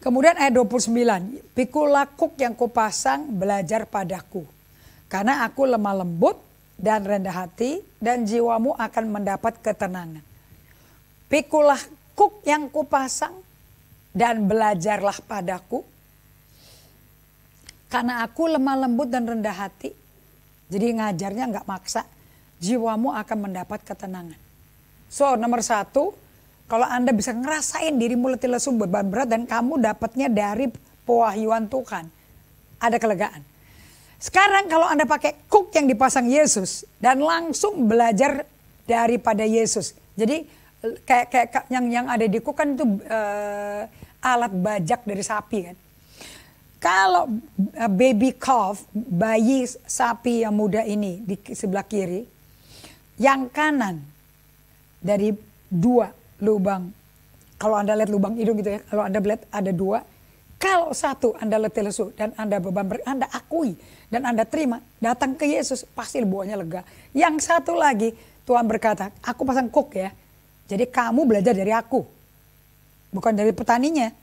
Kemudian ayat 29, pikulah kuk yang kupasang belajar padaku. Karena aku lemah lembut dan rendah hati dan jiwamu akan mendapat ketenangan. Pikulah kuk yang kupasang dan belajarlah padaku. Karena aku lemah lembut dan rendah hati jadi ngajarnya nggak maksa, jiwamu akan mendapat ketenangan. So nomor satu, kalau Anda bisa ngerasain dirimu letih lesu beban berat dan kamu dapatnya dari pewahyuan Tuhan. Ada kelegaan. Sekarang kalau Anda pakai kuk yang dipasang Yesus dan langsung belajar daripada Yesus. Jadi kayak kayak yang yang ada di kuk kan itu uh, alat bajak dari sapi kan. Kalau eh, baby calf, bayi sapi yang muda ini di sebelah kiri, yang kanan dari dua lubang, kalau Anda lihat lubang hidung gitu ya, kalau Anda lihat ada dua, kalau satu Anda letih lesu dan Anda beban berat, Anda akui dan Anda terima, datang ke Yesus, pasti buahnya lega. Yang satu lagi, Tuhan berkata, aku pasang kuk ya, jadi kamu belajar dari aku, bukan dari petaninya.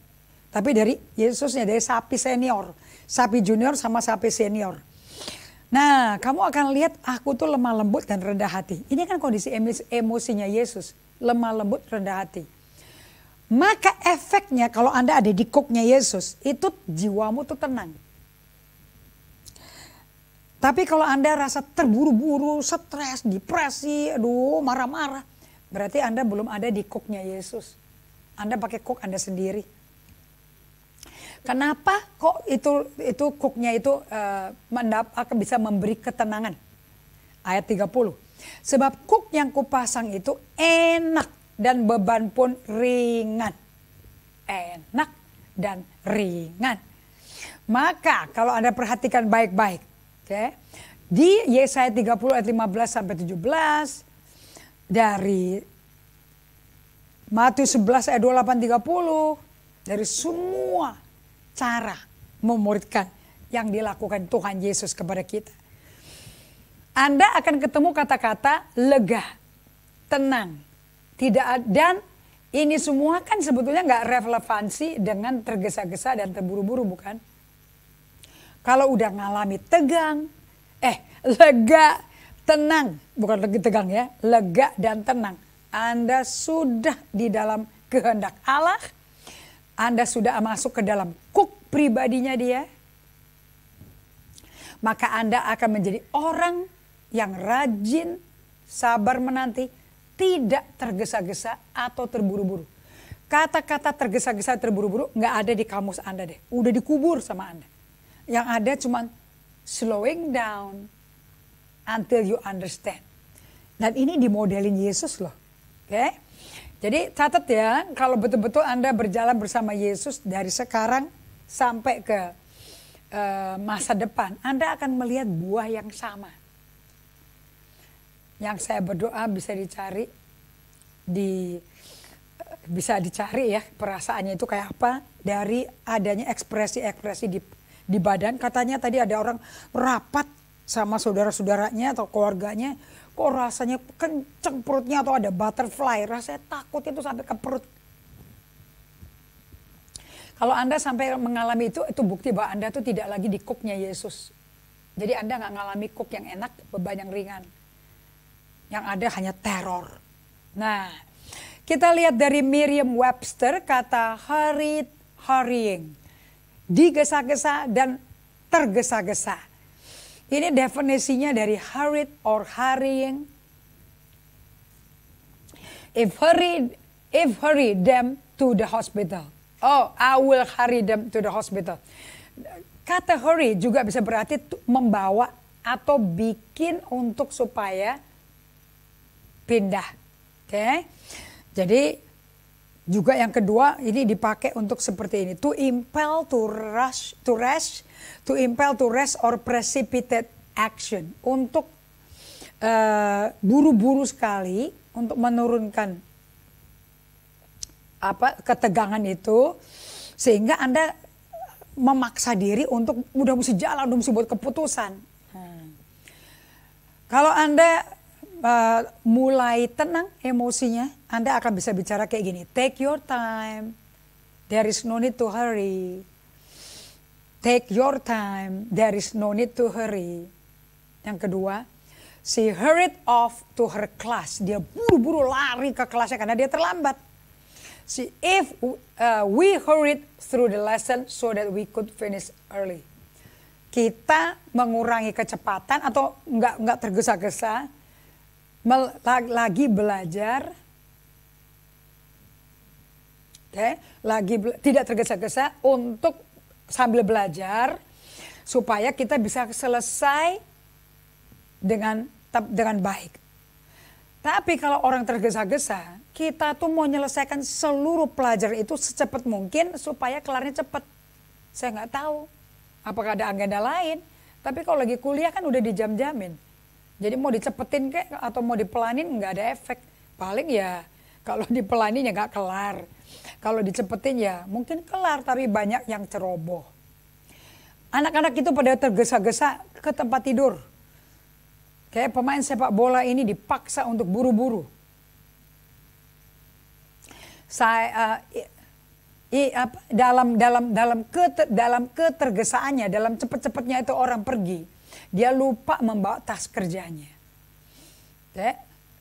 Tapi dari Yesusnya, dari sapi senior. Sapi junior sama sapi senior. Nah, kamu akan lihat aku tuh lemah lembut dan rendah hati. Ini kan kondisi emosinya Yesus. Lemah lembut, rendah hati. Maka efeknya kalau Anda ada di koknya Yesus, itu jiwamu tuh tenang. Tapi kalau Anda rasa terburu-buru, stres, depresi, aduh marah-marah, berarti Anda belum ada di koknya Yesus. Anda pakai kok Anda sendiri. Kenapa kok itu itu cooknya itu uh, mendap bisa memberi ketenangan? Ayat 30. Sebab cook yang kupasang itu enak dan beban pun ringan. Enak dan ringan. Maka kalau Anda perhatikan baik-baik, oke. Okay, di Yesaya 30 ayat 15 sampai 17 dari Matius 11 ayat 28 30 dari semua cara memuridkan yang dilakukan Tuhan Yesus kepada kita. Anda akan ketemu kata-kata lega, tenang, tidak dan ini semua kan sebetulnya nggak relevansi dengan tergesa-gesa dan terburu-buru bukan? Kalau udah ngalami tegang, eh lega, tenang, bukan lagi tegang ya, lega dan tenang. Anda sudah di dalam kehendak Allah anda sudah masuk ke dalam kuk pribadinya dia, maka Anda akan menjadi orang yang rajin, sabar menanti, tidak tergesa-gesa atau terburu-buru. Kata-kata tergesa-gesa terburu-buru nggak ada di kamus Anda deh, udah dikubur sama Anda. Yang ada cuma slowing down until you understand. Dan ini dimodelin Yesus loh. Oke? Okay? Jadi catat ya, kalau betul-betul Anda berjalan bersama Yesus dari sekarang sampai ke uh, masa depan, Anda akan melihat buah yang sama. Yang saya berdoa bisa dicari di eh, bisa dicari ya perasaannya itu kayak apa dari adanya ekspresi-ekspresi di di badan katanya tadi ada orang rapat sama saudara-saudaranya atau keluarganya kok rasanya kenceng perutnya atau ada butterfly, rasanya takut itu sampai ke perut. Kalau Anda sampai mengalami itu, itu bukti bahwa Anda tuh tidak lagi di cooknya Yesus. Jadi Anda nggak ngalami cook yang enak, beban yang ringan. Yang ada hanya teror. Nah, kita lihat dari Miriam Webster kata hurried, hurrying. Digesa-gesa dan tergesa-gesa. Ini definisinya dari hurried or hurrying. If hurry, if hurry them to the hospital. Oh, I will hurry them to the hospital. Kata hurry juga bisa berarti membawa atau bikin untuk supaya pindah. Oke. Okay? Jadi juga yang kedua ini dipakai untuk seperti ini to impel to rush to rush to impel to rest or precipitate action untuk eh, buru-buru uh, sekali untuk menurunkan apa ketegangan itu sehingga anda memaksa diri untuk udah mesti jalan udah mesti buat keputusan hmm. kalau anda uh, mulai tenang emosinya anda akan bisa bicara kayak gini take your time there is no need to hurry Take your time, there is no need to hurry. Yang kedua, she hurried off to her class. Dia buru-buru lari ke kelasnya karena dia terlambat. She, if uh, we hurried through the lesson so that we could finish early. Kita mengurangi kecepatan atau nggak nggak tergesa-gesa lagi belajar okay, eh, lagi be tidak tergesa-gesa untuk sambil belajar supaya kita bisa selesai dengan dengan baik. Tapi kalau orang tergesa-gesa, kita tuh mau menyelesaikan seluruh pelajar itu secepat mungkin supaya kelarnya cepat. Saya nggak tahu apakah ada agenda lain. Tapi kalau lagi kuliah kan udah dijam-jamin. Jadi mau dicepetin kayak atau mau dipelanin nggak ada efek. Paling ya kalau dipelanin ya nggak kelar. Kalau dicepetin ya mungkin kelar tapi banyak yang ceroboh. Anak-anak itu pada tergesa-gesa ke tempat tidur. Kayak pemain sepak bola ini dipaksa untuk buru-buru. Saya uh, I, apa, dalam dalam dalam keter, dalam ketergesaannya, dalam cepet-cepetnya itu orang pergi, dia lupa membawa tas kerjanya. Oke.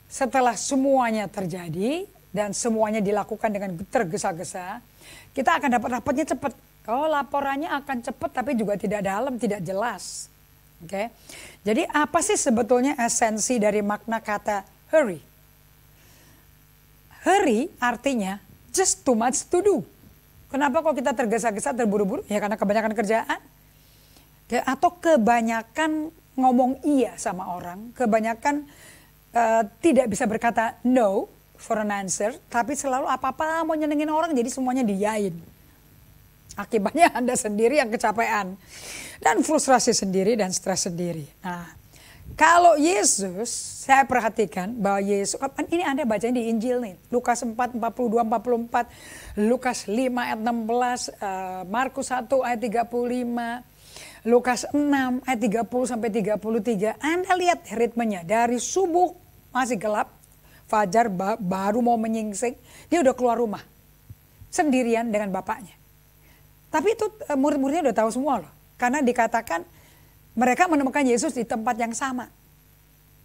Setelah semuanya terjadi, dan semuanya dilakukan dengan tergesa-gesa, kita akan dapat rapatnya cepat. Kalau laporannya akan cepat tapi juga tidak dalam, tidak jelas. Oke. Okay? Jadi apa sih sebetulnya esensi dari makna kata hurry? Hurry artinya just too much to do. Kenapa kok kita tergesa-gesa, terburu-buru? Ya karena kebanyakan kerjaan. Atau kebanyakan ngomong iya sama orang, kebanyakan uh, tidak bisa berkata no, for an answer, tapi selalu apa-apa mau nyenengin orang jadi semuanya diyain. Akibatnya Anda sendiri yang kecapean dan frustrasi sendiri dan stres sendiri. Nah, kalau Yesus, saya perhatikan bahwa Yesus, ini Anda baca di Injil nih, Lukas 4, 42, 44, Lukas 5 ayat 16, eh, Markus 1 ayat 35, Lukas 6 ayat 30 sampai 33. Anda lihat ritmenya dari subuh masih gelap Fajar ba baru mau menyingsing, dia udah keluar rumah sendirian dengan bapaknya. Tapi itu e, murid-muridnya udah tahu semua loh, karena dikatakan mereka menemukan Yesus di tempat yang sama.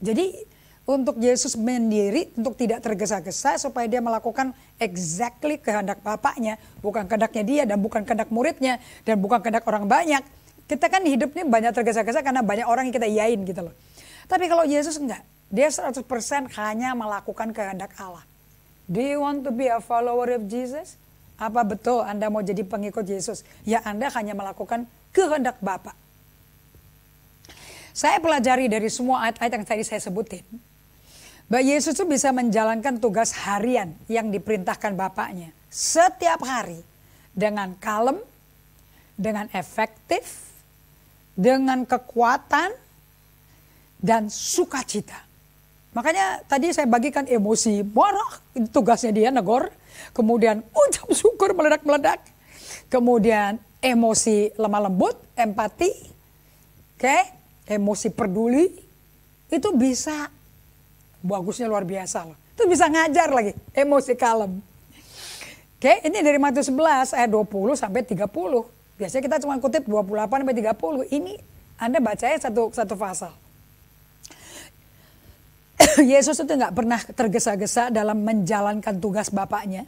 Jadi untuk Yesus mendiri untuk tidak tergesa-gesa supaya dia melakukan exactly kehendak bapaknya, bukan kehendaknya dia dan bukan kehendak muridnya dan bukan kehendak orang banyak. Kita kan hidupnya banyak tergesa-gesa karena banyak orang yang kita iain gitu loh. Tapi kalau Yesus enggak, dia 100% hanya melakukan kehendak Allah. Do you want to be a follower of Jesus? Apa betul Anda mau jadi pengikut Yesus? Ya Anda hanya melakukan kehendak Bapa. Saya pelajari dari semua ayat-ayat yang tadi saya sebutin. Bahwa Yesus itu bisa menjalankan tugas harian yang diperintahkan Bapaknya. Setiap hari. Dengan kalem, dengan efektif, dengan kekuatan, dan sukacita. Makanya tadi saya bagikan emosi, marah, tugasnya dia negor. Kemudian ucap syukur meledak-meledak. Kemudian emosi lemah lembut, empati. Oke, okay? emosi peduli. Itu bisa, bagusnya luar biasa loh. Itu bisa ngajar lagi, emosi kalem. Oke, okay? ini dari Matius 11 ayat 20 sampai 30. Biasanya kita cuma kutip 28 sampai 30. Ini Anda bacanya satu satu pasal. Yesus itu nggak pernah tergesa-gesa dalam menjalankan tugas bapaknya,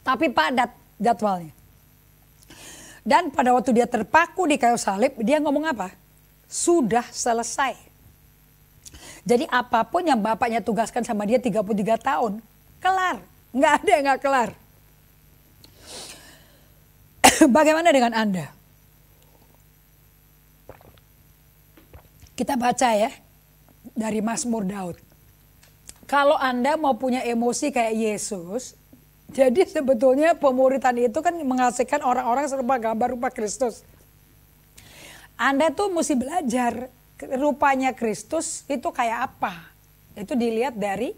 tapi padat jadwalnya. Dan pada waktu dia terpaku di kayu salib, dia ngomong apa? Sudah selesai. Jadi apapun yang bapaknya tugaskan sama dia 33 tahun, kelar. Nggak ada yang nggak kelar. Bagaimana dengan Anda? Kita baca ya, dari Mas Daud. Kalau Anda mau punya emosi kayak Yesus, jadi sebetulnya pemuritan itu kan menghasilkan orang-orang serupa gambar rupa Kristus. Anda tuh mesti belajar rupanya Kristus itu kayak apa. Itu dilihat dari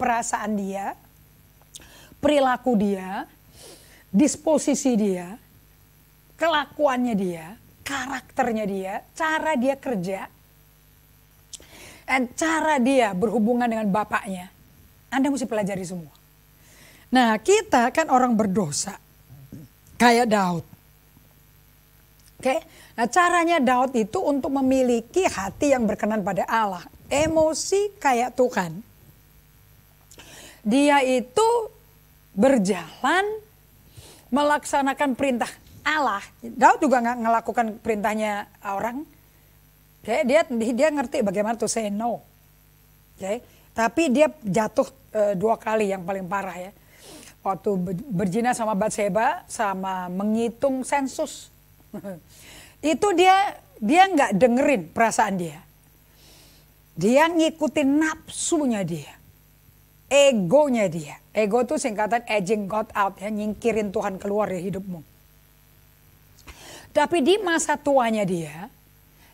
perasaan dia, perilaku dia, disposisi dia, kelakuannya dia, karakternya dia, cara dia kerja, dan cara dia berhubungan dengan bapaknya, Anda mesti pelajari semua. Nah kita kan orang berdosa, kayak Daud. Oke, okay? nah caranya Daud itu untuk memiliki hati yang berkenan pada Allah, emosi kayak Tuhan. Dia itu berjalan melaksanakan perintah Allah. Daud juga nggak ngelakukan perintahnya orang, Okay, dia dia ngerti bagaimana tuh say no. Okay, tapi dia jatuh e, dua kali yang paling parah ya. Waktu berjina sama Batseba sama menghitung sensus. Itu dia dia nggak dengerin perasaan dia. Dia ngikutin nafsunya dia. Egonya dia. Ego tuh singkatan edging God out ya, nyingkirin Tuhan keluar dari ya hidupmu. Tapi di masa tuanya dia,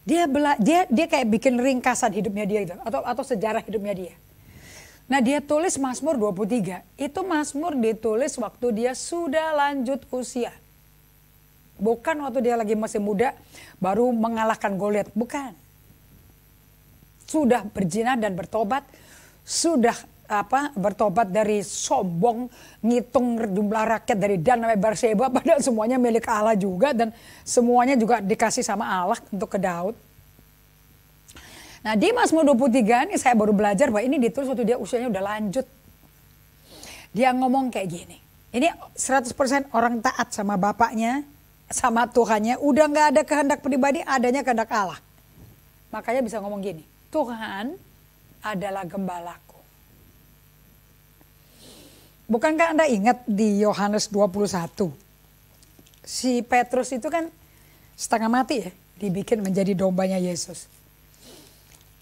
dia bela, dia dia kayak bikin ringkasan hidupnya dia gitu atau atau sejarah hidupnya dia. Nah, dia tulis Mazmur 23. Itu Mazmur ditulis waktu dia sudah lanjut usia. Bukan waktu dia lagi masih muda baru mengalahkan Goliat, bukan. Sudah berjinah dan bertobat, sudah apa bertobat dari sombong ngitung jumlah rakyat dari dan sampai Barseba padahal semuanya milik Allah juga dan semuanya juga dikasih sama Allah untuk ke Daud. Nah di Mazmur 23 ini saya baru belajar bahwa ini ditulis waktu dia usianya udah lanjut. Dia ngomong kayak gini. Ini 100% orang taat sama bapaknya, sama Tuhannya. Udah nggak ada kehendak pribadi, adanya kehendak Allah. Makanya bisa ngomong gini. Tuhan adalah gembala. Bukankah Anda ingat di Yohanes 21? Si Petrus itu kan setengah mati ya, dibikin menjadi dombanya Yesus.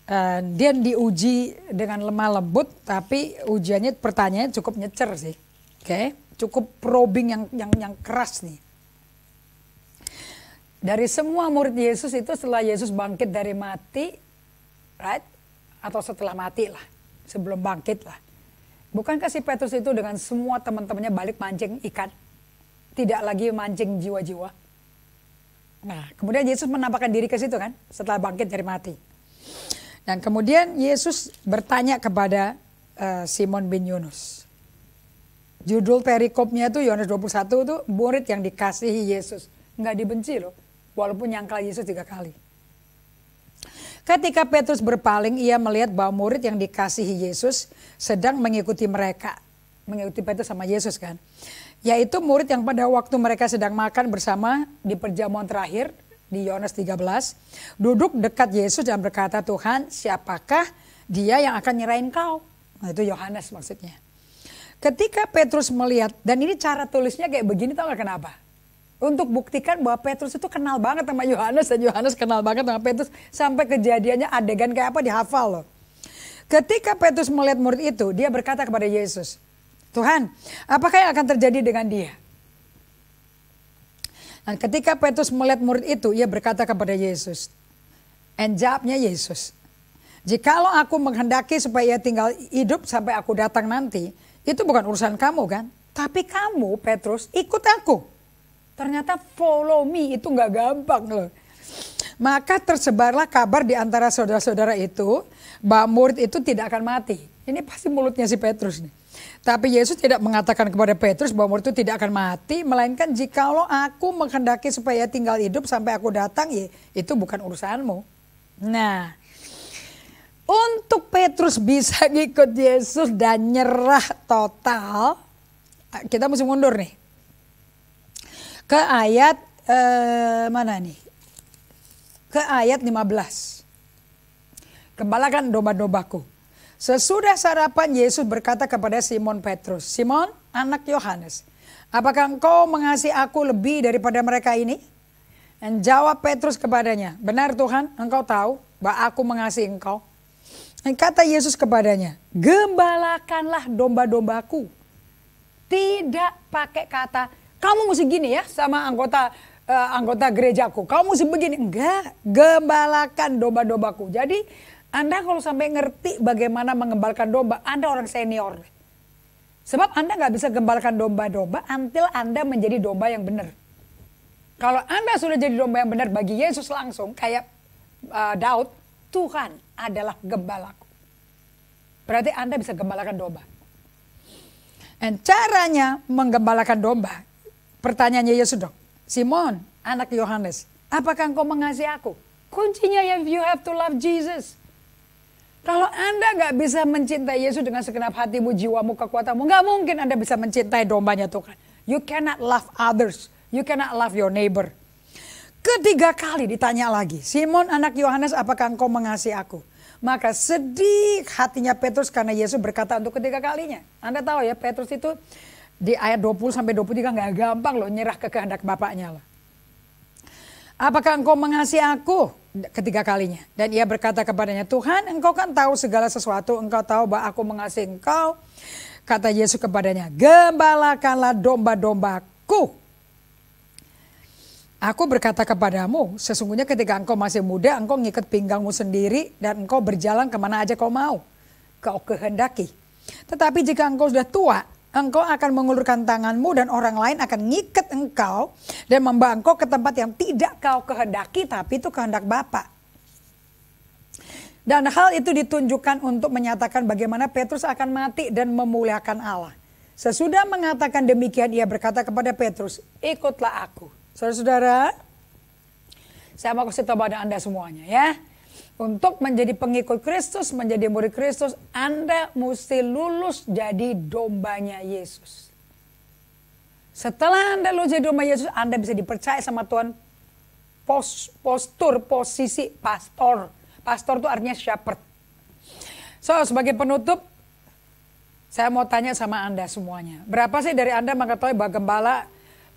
Uh, dia diuji dengan lemah lembut, tapi ujiannya pertanyaannya cukup nyecer sih. Oke, okay? cukup probing yang yang yang keras nih. Dari semua murid Yesus itu setelah Yesus bangkit dari mati, right? Atau setelah mati lah, sebelum bangkit lah Bukankah si Petrus itu dengan semua teman-temannya balik mancing ikan? Tidak lagi mancing jiwa-jiwa. Nah, kemudian Yesus menampakkan diri ke situ kan, setelah bangkit dari mati. Dan kemudian Yesus bertanya kepada uh, Simon bin Yunus. Judul perikopnya itu Yohanes 21 itu murid yang dikasihi Yesus. Nggak dibenci loh, walaupun nyangkal Yesus tiga kali. Ketika Petrus berpaling, ia melihat bahwa murid yang dikasihi Yesus sedang mengikuti mereka. Mengikuti Petrus sama Yesus kan. Yaitu murid yang pada waktu mereka sedang makan bersama di perjamuan terakhir di Yohanes 13. Duduk dekat Yesus dan berkata, Tuhan siapakah dia yang akan nyerahin kau? Nah itu Yohanes maksudnya. Ketika Petrus melihat, dan ini cara tulisnya kayak begini tau gak kenapa? untuk buktikan bahwa Petrus itu kenal banget sama Yohanes dan Yohanes kenal banget sama Petrus sampai kejadiannya adegan kayak apa dihafal loh. Ketika Petrus melihat murid itu, dia berkata kepada Yesus, "Tuhan, apakah yang akan terjadi dengan dia?" Dan nah, ketika Petrus melihat murid itu, ia berkata kepada Yesus, "And jawabnya Yesus, jikalau aku menghendaki supaya ia tinggal hidup sampai aku datang nanti, itu bukan urusan kamu kan? Tapi kamu, Petrus, ikut aku." Ternyata follow me itu nggak gampang loh. Maka tersebarlah kabar di antara saudara-saudara itu bahwa murid itu tidak akan mati. Ini pasti mulutnya si Petrus nih. Tapi Yesus tidak mengatakan kepada Petrus bahwa murid itu tidak akan mati, melainkan jikalau aku menghendaki supaya tinggal hidup sampai aku datang, ya itu bukan urusanmu. Nah, untuk Petrus bisa ikut Yesus dan nyerah total, kita mesti mundur nih ke ayat eh, mana nih? Ke ayat 15. Kembalakan domba-dombaku. Sesudah sarapan Yesus berkata kepada Simon Petrus, "Simon, anak Yohanes, apakah engkau mengasihi aku lebih daripada mereka ini?" Dan jawab Petrus kepadanya, "Benar Tuhan, engkau tahu bahwa aku mengasihi engkau." Dan kata Yesus kepadanya, "Gembalakanlah domba-dombaku." Tidak pakai kata kamu mesti gini ya sama anggota uh, anggota gerejaku. Kamu mesti begini. Enggak, gembalakan domba-dombaku. Jadi Anda kalau sampai ngerti bagaimana mengembalakan domba, Anda orang senior. Sebab Anda nggak bisa gembalakan domba-domba until Anda menjadi domba yang benar. Kalau Anda sudah jadi domba yang benar bagi Yesus langsung, kayak uh, Daud, Tuhan adalah gembalaku. Berarti Anda bisa gembalakan domba. Dan caranya menggembalakan domba Pertanyaannya Yesus dong, Simon, anak Yohanes, apakah engkau mengasihi aku? Kuncinya ya, you have to love Jesus. Kalau Anda nggak bisa mencintai Yesus dengan segenap hatimu, jiwamu, kekuatanmu, nggak mungkin Anda bisa mencintai dombanya Tuhan. You cannot love others. You cannot love your neighbor. Ketiga kali ditanya lagi, Simon anak Yohanes apakah engkau mengasihi aku? Maka sedih hatinya Petrus karena Yesus berkata untuk ketiga kalinya. Anda tahu ya Petrus itu di ayat 20 sampai 23 nggak gampang loh nyerah ke kehendak bapaknya loh. Apakah engkau mengasihi aku? Ketiga kalinya. Dan ia berkata kepadanya, Tuhan engkau kan tahu segala sesuatu, engkau tahu bahwa aku mengasihi engkau. Kata Yesus kepadanya, gembalakanlah domba-dombaku. Aku berkata kepadamu, sesungguhnya ketika engkau masih muda, engkau ngikat pinggangmu sendiri dan engkau berjalan kemana aja kau mau. Kau kehendaki. Tetapi jika engkau sudah tua, engkau akan mengulurkan tanganmu dan orang lain akan ngikat engkau dan membawa engkau ke tempat yang tidak kau kehendaki tapi itu kehendak Bapa. Dan hal itu ditunjukkan untuk menyatakan bagaimana Petrus akan mati dan memuliakan Allah. Sesudah mengatakan demikian ia berkata kepada Petrus, ikutlah aku. Saudara-saudara, saya mau kasih tahu pada Anda semuanya ya untuk menjadi pengikut Kristus, menjadi murid Kristus, Anda mesti lulus jadi dombanya Yesus. Setelah Anda lulus jadi domba Yesus, Anda bisa dipercaya sama Tuhan. Pos, postur, posisi pastor. Pastor itu artinya shepherd. So, sebagai penutup, saya mau tanya sama Anda semuanya. Berapa sih dari Anda mengetahui bahwa gembala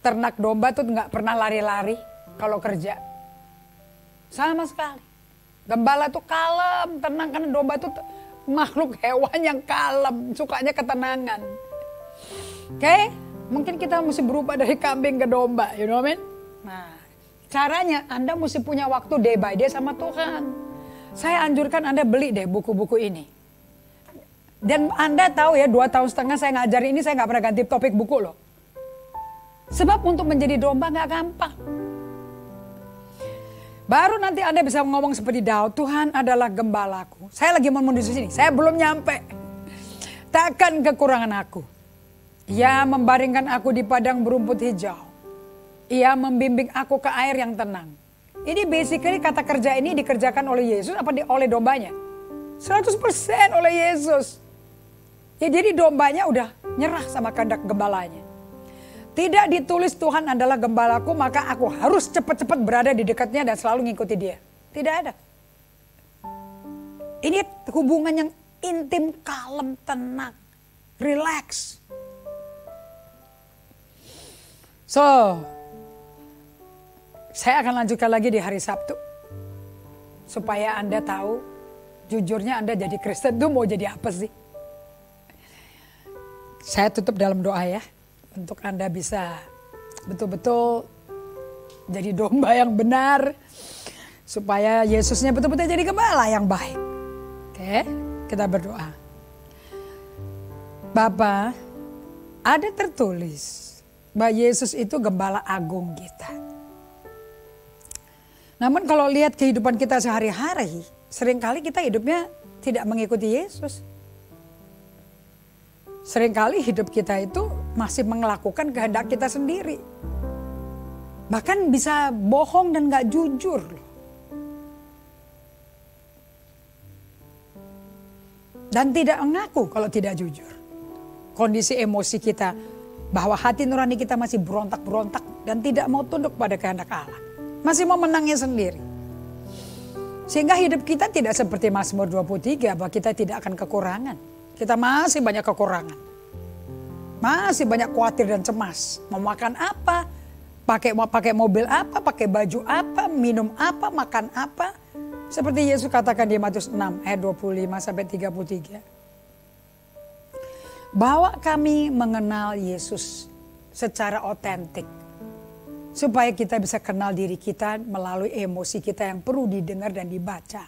ternak domba itu nggak pernah lari-lari kalau kerja? Sama sekali. Gembala tuh kalem, tenang karena domba tuh makhluk hewan yang kalem, sukanya ketenangan. Oke, okay? mungkin kita mesti berubah dari kambing ke domba, you know what I mean? Nah, caranya Anda mesti punya waktu day by day sama Tuhan. Saya anjurkan Anda beli deh buku-buku ini. Dan Anda tahu ya, dua tahun setengah saya ngajarin ini, saya nggak pernah ganti topik buku loh. Sebab untuk menjadi domba nggak gampang. Baru nanti Anda bisa ngomong seperti Daud, Tuhan adalah gembalaku. Saya lagi mau di sini, saya belum nyampe. Takkan kekurangan aku. Ia membaringkan aku di padang berumput hijau. Ia membimbing aku ke air yang tenang. Ini basically kata kerja ini dikerjakan oleh Yesus apa di, oleh dombanya? 100% oleh Yesus. Ya jadi dombanya udah nyerah sama kandak gembalanya tidak ditulis Tuhan adalah gembalaku maka aku harus cepat-cepat berada di dekatnya dan selalu mengikuti dia. Tidak ada. Ini hubungan yang intim, kalem, tenang, relax. So, saya akan lanjutkan lagi di hari Sabtu. Supaya Anda tahu, jujurnya Anda jadi Kristen itu mau jadi apa sih? Saya tutup dalam doa ya untuk Anda bisa betul-betul jadi domba yang benar supaya Yesusnya betul-betul jadi gembala yang baik. Oke, kita berdoa. Bapa, ada tertulis bahwa Yesus itu gembala agung kita. Namun kalau lihat kehidupan kita sehari-hari, seringkali kita hidupnya tidak mengikuti Yesus. Seringkali hidup kita itu masih melakukan kehendak kita sendiri. Bahkan bisa bohong dan gak jujur. Dan tidak mengaku kalau tidak jujur. Kondisi emosi kita bahwa hati nurani kita masih berontak-berontak dan tidak mau tunduk pada kehendak Allah. Masih mau menangnya sendiri. Sehingga hidup kita tidak seperti Mazmur 23 bahwa kita tidak akan kekurangan. Kita masih banyak kekurangan. Masih banyak khawatir dan cemas. Mau makan apa? Pakai pakai mobil apa? Pakai baju apa? Minum apa? Makan apa? Seperti Yesus katakan di Matius 6 ayat 25 sampai 33. Bahwa kami mengenal Yesus secara otentik. Supaya kita bisa kenal diri kita melalui emosi kita yang perlu didengar dan dibaca.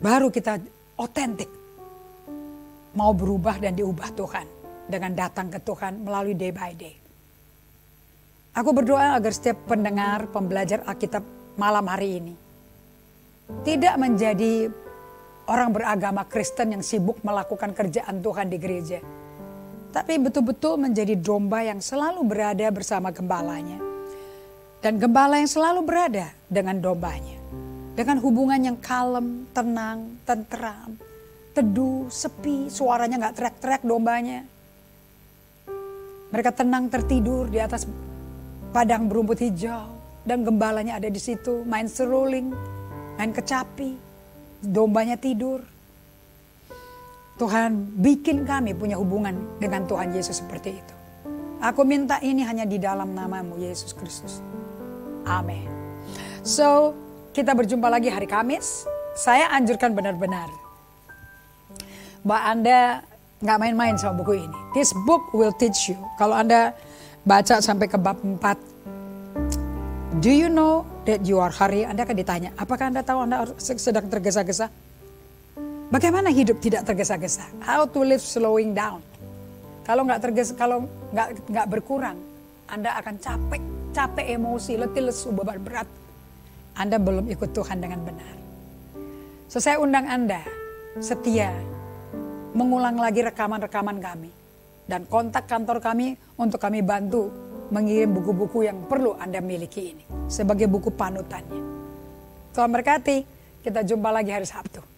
Baru kita otentik. Mau berubah dan diubah Tuhan dengan datang ke Tuhan melalui day by day. Aku berdoa agar setiap pendengar, pembelajar Alkitab malam hari ini tidak menjadi orang beragama Kristen yang sibuk melakukan kerjaan Tuhan di gereja, tapi betul-betul menjadi domba yang selalu berada bersama gembalanya, dan gembala yang selalu berada dengan dombanya, dengan hubungan yang kalem, tenang, tenteram, teduh, sepi, suaranya nggak teriak-teriak dombanya. Mereka tenang tertidur di atas padang berumput hijau dan gembalanya ada di situ, main seruling, main kecapi, dombanya tidur. Tuhan bikin kami punya hubungan dengan Tuhan Yesus seperti itu. Aku minta ini hanya di dalam namamu Yesus Kristus. Amin. So, kita berjumpa lagi hari Kamis. Saya anjurkan benar-benar Mbak Anda nggak main-main sama buku ini. This book will teach you. Kalau Anda baca sampai ke bab 4, do you know that you are hurry? Anda akan ditanya, apakah Anda tahu Anda sedang tergesa-gesa? Bagaimana hidup tidak tergesa-gesa? How to live slowing down. Kalau nggak tergesa, kalau nggak nggak berkurang, Anda akan capek, capek emosi, letih lesu, beban berat. Anda belum ikut Tuhan dengan benar. So saya undang Anda setia mengulang lagi rekaman-rekaman kami dan kontak kantor kami untuk kami bantu mengirim buku-buku yang perlu Anda miliki ini sebagai buku panutannya. Tuhan berkati, kita jumpa lagi hari Sabtu.